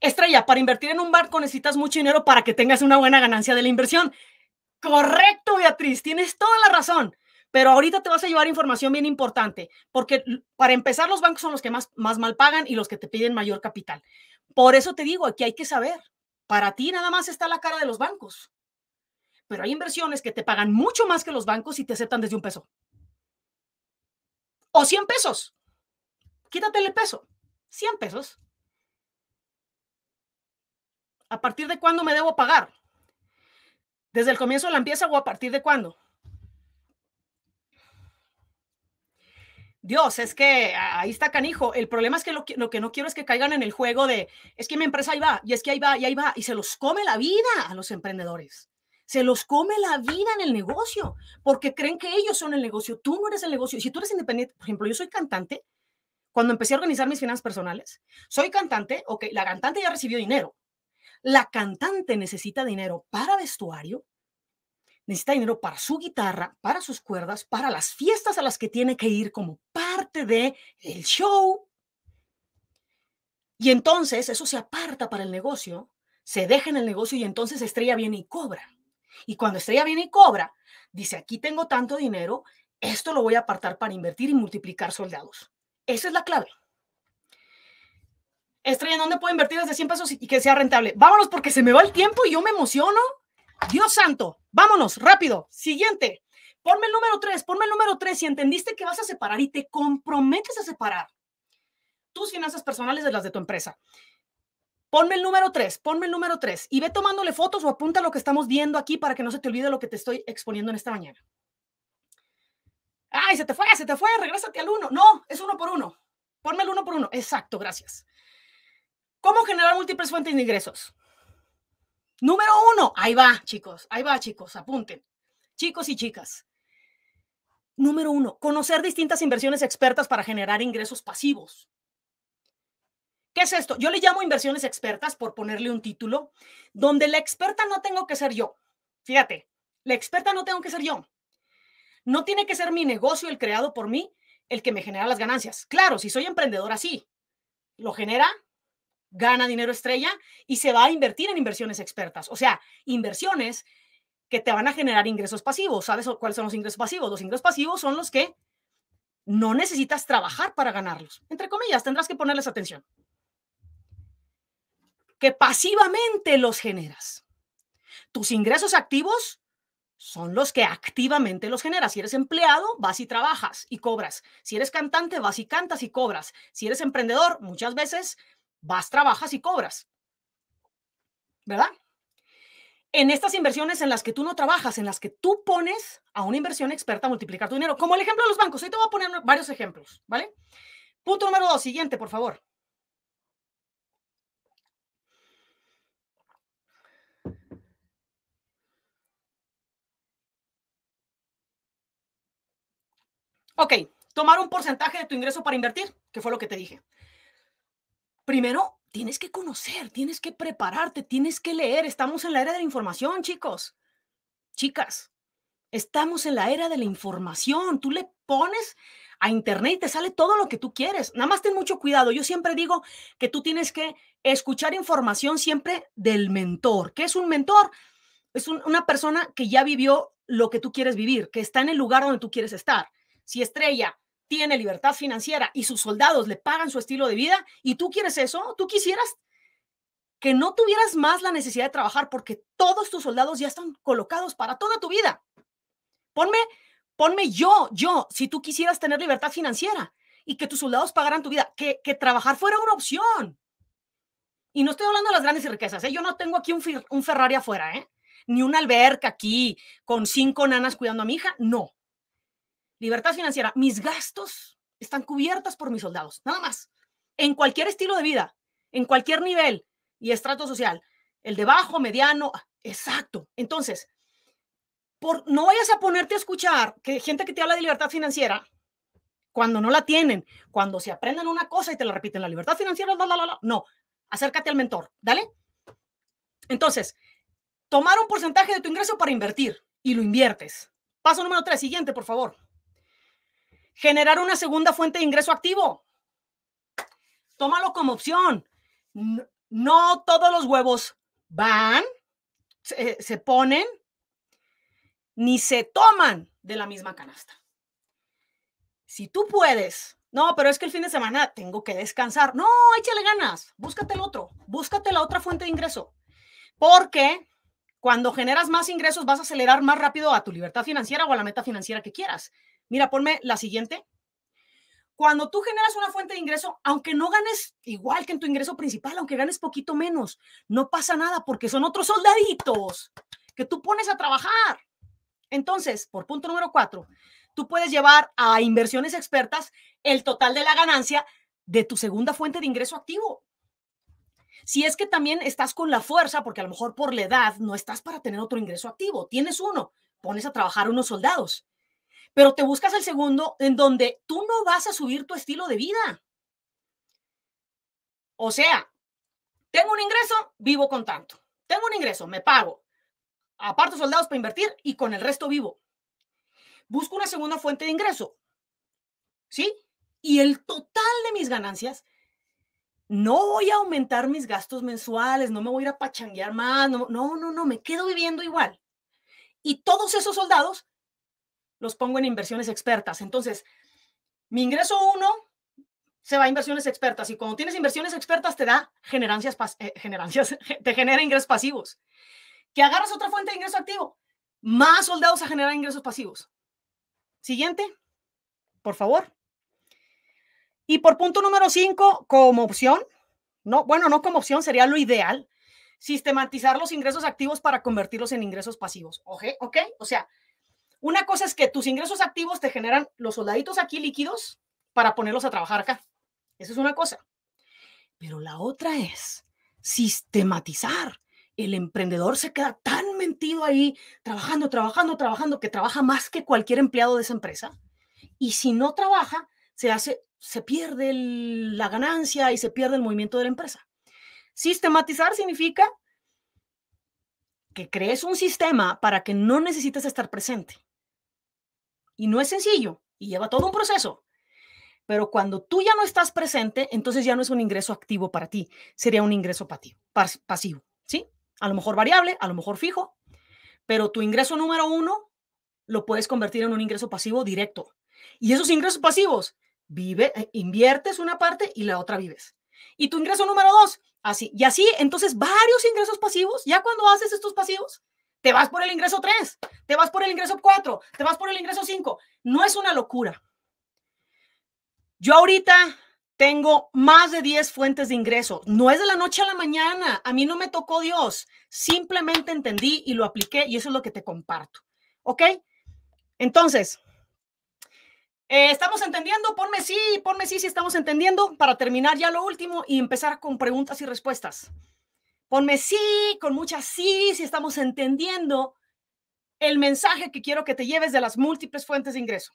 Estrella, para invertir en un barco necesitas mucho dinero para que tengas una buena ganancia de la inversión. Correcto, Beatriz, tienes toda la razón. Pero ahorita te vas a llevar información bien importante, porque para empezar los bancos son los que más, más mal pagan y los que te piden mayor capital. Por eso te digo, aquí hay que saber. Para ti nada más está la cara de los bancos. Pero hay inversiones que te pagan mucho más que los bancos y te aceptan desde un peso. O 100 pesos. Quítatele peso. 100 pesos. ¿A partir de cuándo me debo pagar? ¿Desde el comienzo de la empieza o a partir de cuándo? Dios, es que ahí está canijo. El problema es que lo, que no quiero es que caigan en el juego de, es que mi empresa ahí va, y es que ahí va, y ahí va, y se los come la vida a los emprendedores. Se los come la vida en el negocio, porque creen que ellos son el negocio, tú no eres el negocio. si tú eres independiente, por ejemplo, yo soy cantante, cuando empecé a organizar mis finanzas personales, soy cantante, ok, la cantante ya recibió dinero, la cantante necesita dinero para vestuario, necesita dinero para su guitarra, para sus cuerdas, para las fiestas a las que tiene que ir como parte de el show. Y entonces eso se aparta para el negocio, se deja en el negocio y entonces Estrella viene y cobra. Y cuando Estrella viene y cobra, dice, aquí tengo tanto dinero, esto lo voy a apartar para invertir y multiplicar soldados. Esa es la clave. Estrella, ¿en dónde puedo invertir desde 100 pesos y que sea rentable? Vámonos porque se me va el tiempo y yo me emociono. Dios santo, vámonos, rápido. Siguiente. Ponme el número 3, ponme el número 3. Si entendiste que vas a separar y te comprometes a separar tus finanzas personales de las de tu empresa. Ponme el número 3, ponme el número 3 y ve tomándole fotos o apunta lo que estamos viendo aquí para que no se te olvide lo que te estoy exponiendo en esta mañana. Ay, se te fue, se te fue, regrésate al uno. No, es uno por uno. Ponme el uno por uno. Exacto, gracias. ¿Cómo generar múltiples fuentes de ingresos? Número uno, ahí va, chicos, ahí va, chicos, apunten, chicos y chicas. Número uno, conocer distintas inversiones expertas para generar ingresos pasivos. ¿Qué es esto? Yo le llamo inversiones expertas por ponerle un título, donde la experta no tengo que ser yo. Fíjate, la experta no tengo que ser yo. No tiene que ser mi negocio, el creado por mí, el que me genera las ganancias. Claro, si soy emprendedor así, Lo genera gana dinero estrella y se va a invertir en inversiones expertas, o sea, inversiones que te van a generar ingresos pasivos. ¿Sabes cuáles son los ingresos pasivos? Los ingresos pasivos son los que no necesitas trabajar para ganarlos. Entre comillas, tendrás que ponerles atención. Que pasivamente los generas. Tus ingresos activos son los que activamente los generas. Si eres empleado, vas y trabajas y cobras. Si eres cantante, vas y cantas y cobras. Si eres emprendedor, muchas veces vas, trabajas y cobras. ¿Verdad? En estas inversiones en las que tú no trabajas, en las que tú pones a una inversión experta a multiplicar tu dinero, como el ejemplo de los bancos, Hoy te voy a poner varios ejemplos, ¿vale? Punto número dos, siguiente, por favor. Ok, tomar un porcentaje de tu ingreso para invertir, que fue lo que te dije primero tienes que conocer, tienes que prepararte, tienes que leer. Estamos en la era de la información, chicos, chicas. Estamos en la era de la información. Tú le pones a internet y te sale todo lo que tú quieres. Nada más ten mucho cuidado. Yo siempre digo que tú tienes que escuchar información siempre del mentor. ¿Qué es un mentor? Es una persona que ya vivió lo que tú quieres vivir, que está en el lugar donde tú quieres estar. Si estrella tiene libertad financiera y sus soldados le pagan su estilo de vida y tú quieres eso, tú quisieras que no tuvieras más la necesidad de trabajar porque todos tus soldados ya están colocados para toda tu vida. Ponme, yo, yo, si tú quisieras tener libertad financiera y que tus soldados pagaran tu vida, que, trabajar fuera una opción. Y no estoy hablando de las grandes riquezas, ¿eh? yo no tengo aquí un, Ferrari afuera, ¿eh? ni una alberca aquí con cinco nanas cuidando a mi hija, no libertad financiera, mis gastos están cubiertos por mis soldados, nada más. En cualquier estilo de vida, en cualquier nivel y estrato social, el de bajo, mediano, ah, exacto. Entonces, por, no vayas a ponerte a escuchar que gente que te habla de libertad financiera cuando no la tienen, cuando se aprendan una cosa y te la repiten, la libertad financiera, la, la, la, no, acércate al mentor, ¿dale? Entonces, tomar un porcentaje de tu ingreso para invertir y lo inviertes. Paso número tres, siguiente, por favor generar una segunda fuente de ingreso activo. Tómalo como opción. No, todos los huevos van, se, se ponen, ni se toman de la misma canasta. Si tú puedes, no, pero es que el fin de semana tengo que descansar. No, échale ganas, búscate el otro, búscate la otra fuente de ingreso. Porque cuando generas más ingresos vas a acelerar más rápido a tu libertad financiera o a la meta financiera que quieras. Mira, ponme la siguiente. Cuando tú generas una fuente de ingreso, aunque no ganes igual que en tu ingreso principal, aunque ganes poquito menos, no pasa nada porque son otros soldaditos que tú pones a trabajar. Entonces, por punto número cuatro, tú puedes llevar a inversiones expertas el total de la ganancia de tu segunda fuente de ingreso activo. Si es que también estás con la fuerza, porque a lo mejor por la edad no estás para tener otro ingreso activo, tienes uno, pones a trabajar unos soldados pero te buscas el segundo en donde tú no vas a subir tu estilo de vida. O sea, tengo un ingreso, vivo con tanto. Tengo un ingreso, me pago. Aparto soldados para invertir y con el resto vivo. Busco una segunda fuente de ingreso. ¿Sí? Y el total de mis ganancias, no voy a aumentar mis gastos mensuales, no me voy a ir a pachanguear más, no, no, no, me quedo viviendo igual. Y todos esos soldados los pongo en inversiones expertas. Entonces, mi ingreso uno se va a inversiones expertas y cuando tienes inversiones expertas te da generancias, eh, generancias *laughs* te genera ingresos pasivos. Que agarras otra fuente de ingreso activo, más soldados a generar ingresos pasivos. Siguiente, por favor. Y por punto número 5, como opción, no, bueno, no como opción, sería lo ideal, sistematizar los ingresos activos para convertirlos en ingresos pasivos. ¿Ok? ¿Ok? O sea, una cosa es que tus ingresos activos te generan los soldaditos aquí líquidos para ponerlos a trabajar acá. Esa es una cosa. Pero la otra es sistematizar. El emprendedor se queda tan mentido ahí, trabajando, trabajando, trabajando, que trabaja más que cualquier empleado de esa empresa. Y si no trabaja, se hace, se pierde la ganancia y se pierde el movimiento de la empresa. Sistematizar significa que crees un sistema para que no necesites estar presente. Y no es sencillo y lleva todo un proceso. Pero cuando tú ya no estás presente, entonces ya no es un ingreso activo para ti, sería un ingreso pasivo, ¿sí? A lo mejor variable, a lo mejor fijo, pero tu ingreso número uno lo puedes convertir en un ingreso pasivo directo. Y esos ingresos pasivos, vive, eh, inviertes una parte y la otra vives. Y tu ingreso número dos, así. Y así, entonces varios ingresos pasivos, ya cuando haces estos pasivos, te vas por el ingreso 3, te vas por el ingreso 4, te vas por el ingreso 5. No es una locura. Yo ahorita tengo más de 10 fuentes de ingreso. No es de la noche a la mañana. A mí no me tocó Dios. Simplemente entendí y lo apliqué y eso es lo que te comparto. ¿Ok? Entonces, eh, ¿estamos entendiendo? Ponme sí, ponme sí si estamos entendiendo para terminar ya lo último y empezar con preguntas y respuestas. Ponme sí, con muchas sí, si estamos entendiendo el mensaje que quiero que te lleves de las múltiples fuentes de ingreso.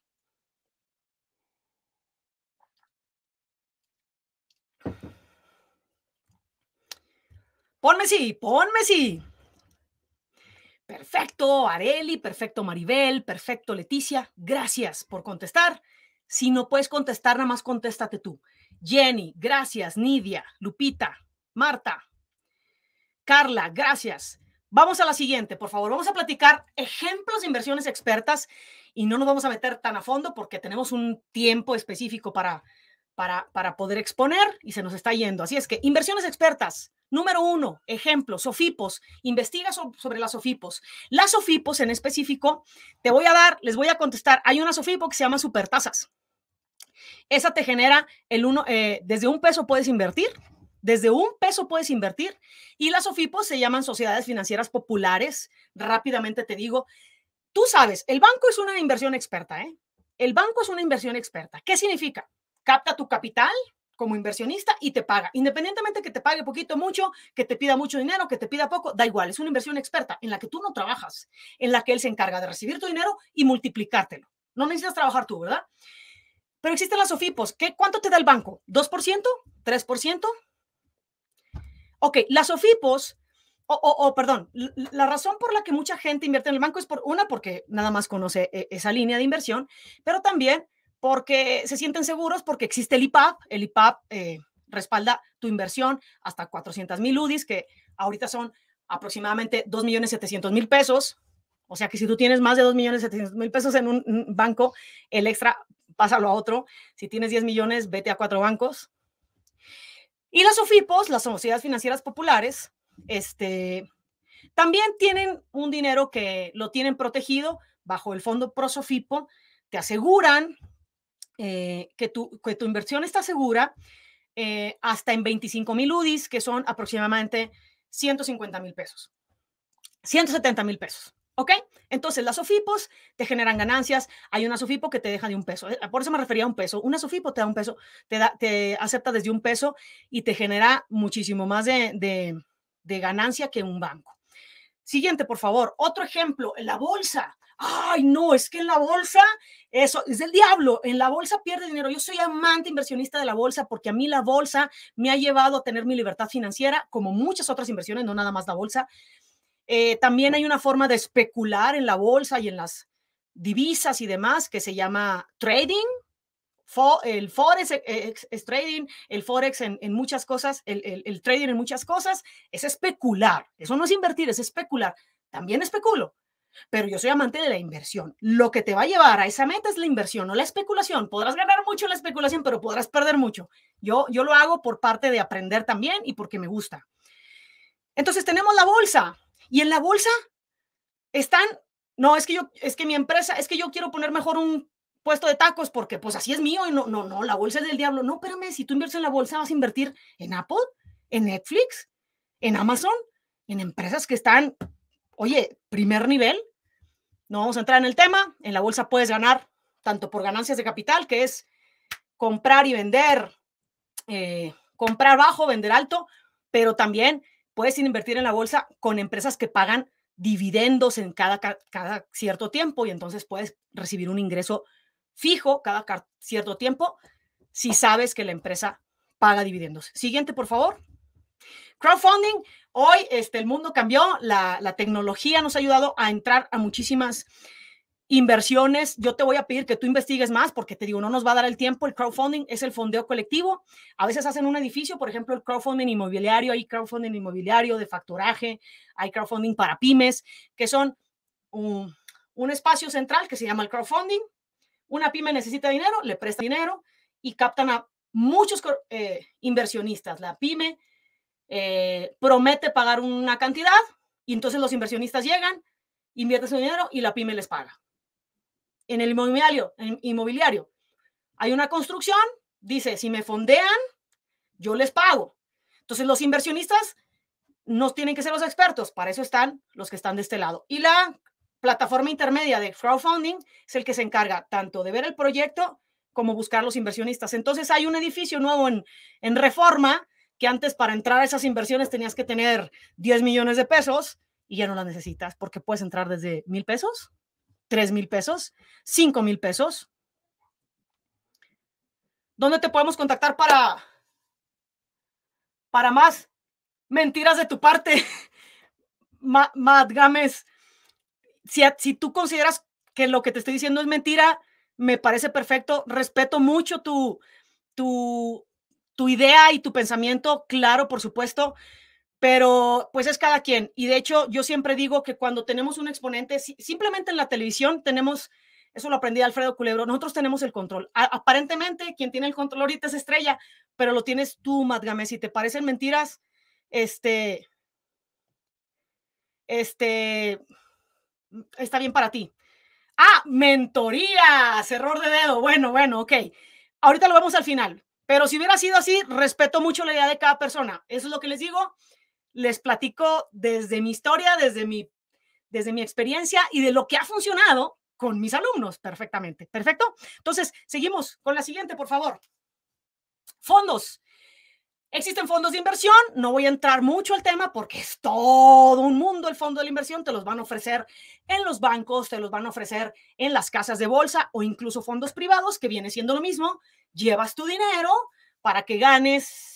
Ponme sí, ponme sí. Perfecto, Areli, perfecto, Maribel, perfecto, Leticia. Gracias por contestar. Si no puedes contestar, nada más contéstate tú. Jenny, gracias, Nidia, Lupita, Marta, Carla, gracias. Vamos a la siguiente, por favor. Vamos a platicar ejemplos de inversiones expertas y no nos vamos a meter tan a fondo porque tenemos un tiempo específico para, para, para poder exponer y se nos está yendo. Así es que, inversiones expertas. Número uno, ejemplos, Sofipos. Investiga sobre las Sofipos. Las Sofipos en específico, te voy a dar, les voy a contestar. Hay una Sofipo que se llama Supertasas. Esa te genera el uno, eh, desde un peso puedes invertir desde un peso puedes invertir y las OFIPOS se llaman sociedades financieras populares. Rápidamente te digo, tú sabes, el banco es una inversión experta, ¿eh? El banco es una inversión experta. ¿Qué significa? Capta tu capital como inversionista y te paga. Independientemente que te pague poquito, mucho, que te pida mucho dinero, que te pida poco, da igual. Es una inversión experta en la que tú no trabajas, en la que él se encarga de recibir tu dinero y multiplicártelo. No necesitas trabajar tú, ¿verdad? Pero existen las OFIPOS. ¿Qué, ¿Cuánto te da el banco? ¿2%? ¿3%? Ok, las OFIPOS, o, o, perdón, la razón por la que mucha gente invierte en el banco es por una, porque nada más conoce e, esa línea de inversión, pero también porque se sienten seguros porque existe el IPAP. El IPAP eh, respalda tu inversión hasta 400 mil UDIs, que ahorita son aproximadamente 2.700.000 millones mil pesos. O sea que si tú tienes más de 2.700.000 millones mil pesos en un banco, el extra pásalo a otro. Si tienes 10 millones, vete a cuatro bancos. Y las SOFIPOS, las sociedades financieras populares, este, también tienen un dinero que lo tienen protegido bajo el fondo ProSOFIPO, te aseguran eh, que, tu, inversión está segura eh, hasta en 25 mil UDIs, que son aproximadamente 150 mil pesos, 170 mil pesos. ¿Ok? Entonces, las SOFIPOS te generan ganancias. Hay una SOFIPO que te deja de un peso. Eh, por eso me refería a un peso. Una SOFIPO te da un peso, te, te acepta desde un peso y te genera muchísimo más de, ganancia que un banco. Siguiente, por favor. Otro ejemplo, en la bolsa. Ay, no, es que en la bolsa, eso es del diablo. En la bolsa pierde dinero. Yo soy amante inversionista de la bolsa porque a mí la bolsa me ha llevado a tener mi libertad financiera, como muchas otras inversiones, no nada más la bolsa. Eh, también hay una forma de especular en la bolsa y en las divisas y demás que se llama trading. el forex e-, e-, es, trading, el forex en, muchas cosas, el, trading en muchas cosas es especular. Eso no es invertir, es especular. También especulo, pero yo soy amante de la inversión. Lo que te va a llevar a esa meta es la inversión, no la especulación. Podrás ganar mucho en la especulación, pero podrás perder mucho. Yo, yo lo hago por parte de aprender también y porque me gusta. Entonces tenemos la bolsa. Y en la bolsa están, no, es que yo, es que mi empresa, es que yo quiero poner mejor un puesto de tacos porque pues así es mío y no, no, no, la bolsa es del diablo. No, espérame, si tú inviertes en la bolsa, vas a invertir en Apple, en Netflix, en Amazon, en empresas que están, oye, primer nivel. No vamos a entrar en el tema. En la bolsa puedes ganar tanto por ganancias de capital, que es comprar y vender, eh, comprar bajo, vender alto, pero también puedes invertir en la bolsa con empresas que pagan dividendos en cada, cada cierto tiempo y entonces puedes recibir un ingreso fijo cada cierto tiempo si sabes que la empresa paga dividendos. Siguiente, por favor. Crowdfunding. Hoy este, el mundo cambió, la, la tecnología nos ha ayudado a entrar a muchísimas inversiones, yo te voy a pedir que tú investigues más porque te digo, no nos va a dar el tiempo. El crowdfunding es el fondeo colectivo. A veces hacen un edificio, por ejemplo, el crowdfunding inmobiliario, hay crowdfunding inmobiliario de facturaje. hay crowdfunding para pymes, que son un, espacio central que se llama el crowdfunding. Una pyme necesita dinero, le presta dinero y captan a muchos eh, inversionistas. La pyme eh, promete pagar una cantidad y entonces los inversionistas llegan, invierten su dinero y la pyme les paga en el inmobiliario, Hay una construcción, dice, si me fondean, yo les pago. Entonces los inversionistas no tienen que ser los expertos, para eso están los que están de este lado. Y la plataforma intermedia de crowdfunding es el que se encarga tanto de ver el proyecto como buscar los inversionistas. Entonces hay un edificio nuevo en, reforma que antes para entrar a esas inversiones tenías que tener 10 millones de pesos y ya no las necesitas porque puedes entrar desde mil pesos 3 mil pesos? ¿Cinco mil pesos? ¿Dónde te podemos contactar para, para más mentiras de tu parte? *laughs* Matt Gámez, si, si tú consideras que lo que te estoy diciendo es mentira, me parece perfecto. Respeto mucho tu, tu, tu idea y tu pensamiento, claro, por supuesto pero pues es cada quien. Y de hecho, yo siempre digo que cuando tenemos un exponente, simplemente en la televisión tenemos, eso lo aprendí de Alfredo Culebro, nosotros tenemos el control. aparentemente, quien tiene el control ahorita es Estrella, pero lo tienes tú, Madgame, Si te parecen mentiras, este, este, está bien para ti. Ah, mentorías, error de dedo. Bueno, bueno, ok. Ahorita lo vemos al final. Pero si hubiera sido así, respeto mucho la idea de cada persona. Eso es lo que les digo les platico desde mi historia, desde mi, desde mi experiencia y de lo que ha funcionado con mis alumnos perfectamente. ¿Perfecto? Entonces, seguimos con la siguiente, por favor. Fondos. Existen fondos de inversión, no voy a entrar mucho al tema porque es todo un mundo el fondo de la inversión, te los van a ofrecer en los bancos, te los van a ofrecer en las casas de bolsa o incluso fondos privados, que viene siendo lo mismo, llevas tu dinero para que ganes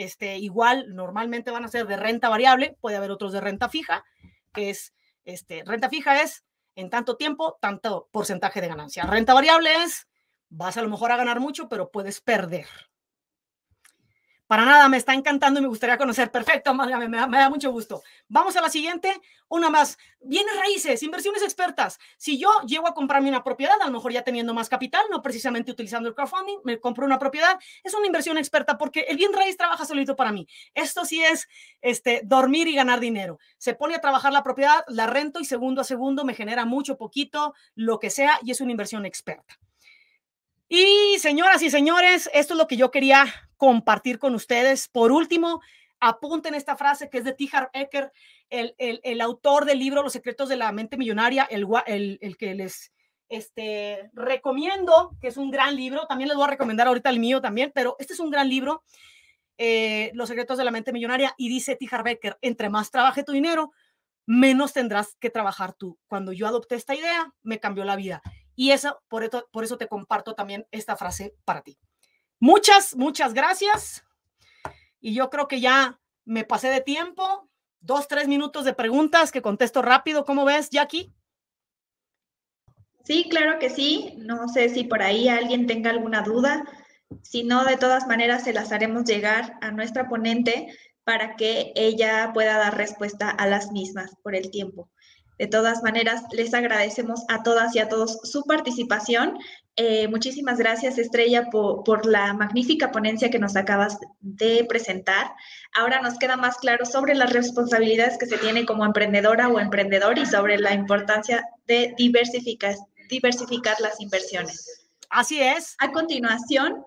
este, igual, normalmente van a ser de renta variable, puede haber otros de renta fija, que es, este, renta fija es en tanto tiempo, tanto porcentaje de ganancia. Renta variable es, vas a lo mejor a ganar mucho, pero puedes perder, para nada, me está encantando y me gustaría conocer. Perfecto, me, da mucho gusto. Vamos a la siguiente, una más. Bienes raíces, inversiones expertas. Si yo llego a comprarme una propiedad, a lo mejor ya teniendo más capital, no precisamente utilizando el crowdfunding, me compro una propiedad, es una inversión experta porque el bien raíz trabaja solito para mí. Esto sí es este, dormir y ganar dinero. Se pone a trabajar la propiedad, la rento y segundo a segundo me genera mucho, poquito, lo que sea, y es una inversión experta. Y señoras y señores, esto es lo que yo quería compartir con ustedes. Por último, apunten esta frase que es de Tijar Becker, el, el, autor del libro Los secretos de la mente millonaria, el, el que les este, recomiendo, que es un gran libro. También les voy a recomendar ahorita el mío también, pero este es un gran libro, eh, Los secretos de la mente millonaria. Y dice Tijar Becker, entre más trabaje tu dinero, menos tendrás que trabajar tú. Cuando yo adopté esta idea, me cambió la vida. Y eso por, por eso te comparto también esta frase para ti. Muchas, muchas gracias. Y yo creo que ya me pasé de tiempo. Dos, tres minutos de preguntas que contesto rápido. ¿Cómo ves, Jackie? Sí, claro que sí. No sé si por ahí alguien tenga alguna duda. Si no, de todas maneras se las haremos llegar a nuestra ponente para que ella pueda dar respuesta a las mismas por el tiempo. De todas maneras, les agradecemos a todas y a todos su participación. Eh, muchísimas gracias, Estrella, por, la magnífica ponencia que nos acabas de presentar. Ahora nos queda más claro sobre las responsabilidades que se tiene como emprendedora o emprendedor y sobre la importancia de diversificar las inversiones. Así es. A continuación,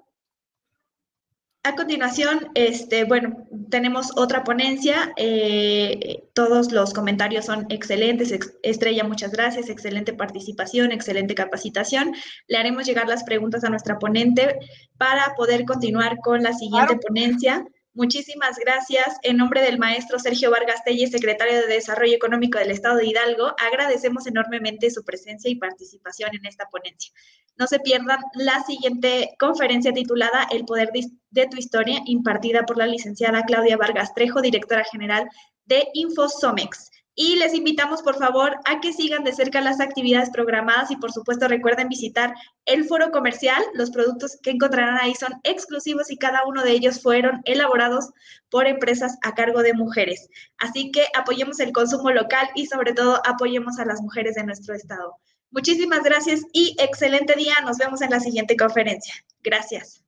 a continuación, este, bueno, tenemos otra ponencia. Eh, todos los comentarios son excelentes. Estrella, muchas gracias. Excelente participación, excelente capacitación. Le haremos llegar las preguntas a nuestra ponente para poder continuar con la siguiente ponencia. Muchísimas gracias. En nombre del maestro Sergio Vargas Telle, secretario de Desarrollo Económico del Estado de Hidalgo, agradecemos enormemente su presencia y participación en esta ponencia. No se pierdan la siguiente conferencia titulada El poder de tu historia, impartida por la licenciada Claudia Vargas Trejo, directora general de InfoSomex. Y les invitamos, por favor, a que sigan de cerca las actividades programadas y, por supuesto, recuerden visitar el foro comercial. Los productos que encontrarán ahí son exclusivos y cada uno de ellos fueron elaborados por empresas a cargo de mujeres. Así que apoyemos el consumo local y, sobre todo, apoyemos a las mujeres de nuestro estado. Muchísimas gracias y excelente día. Nos vemos en la siguiente conferencia. Gracias.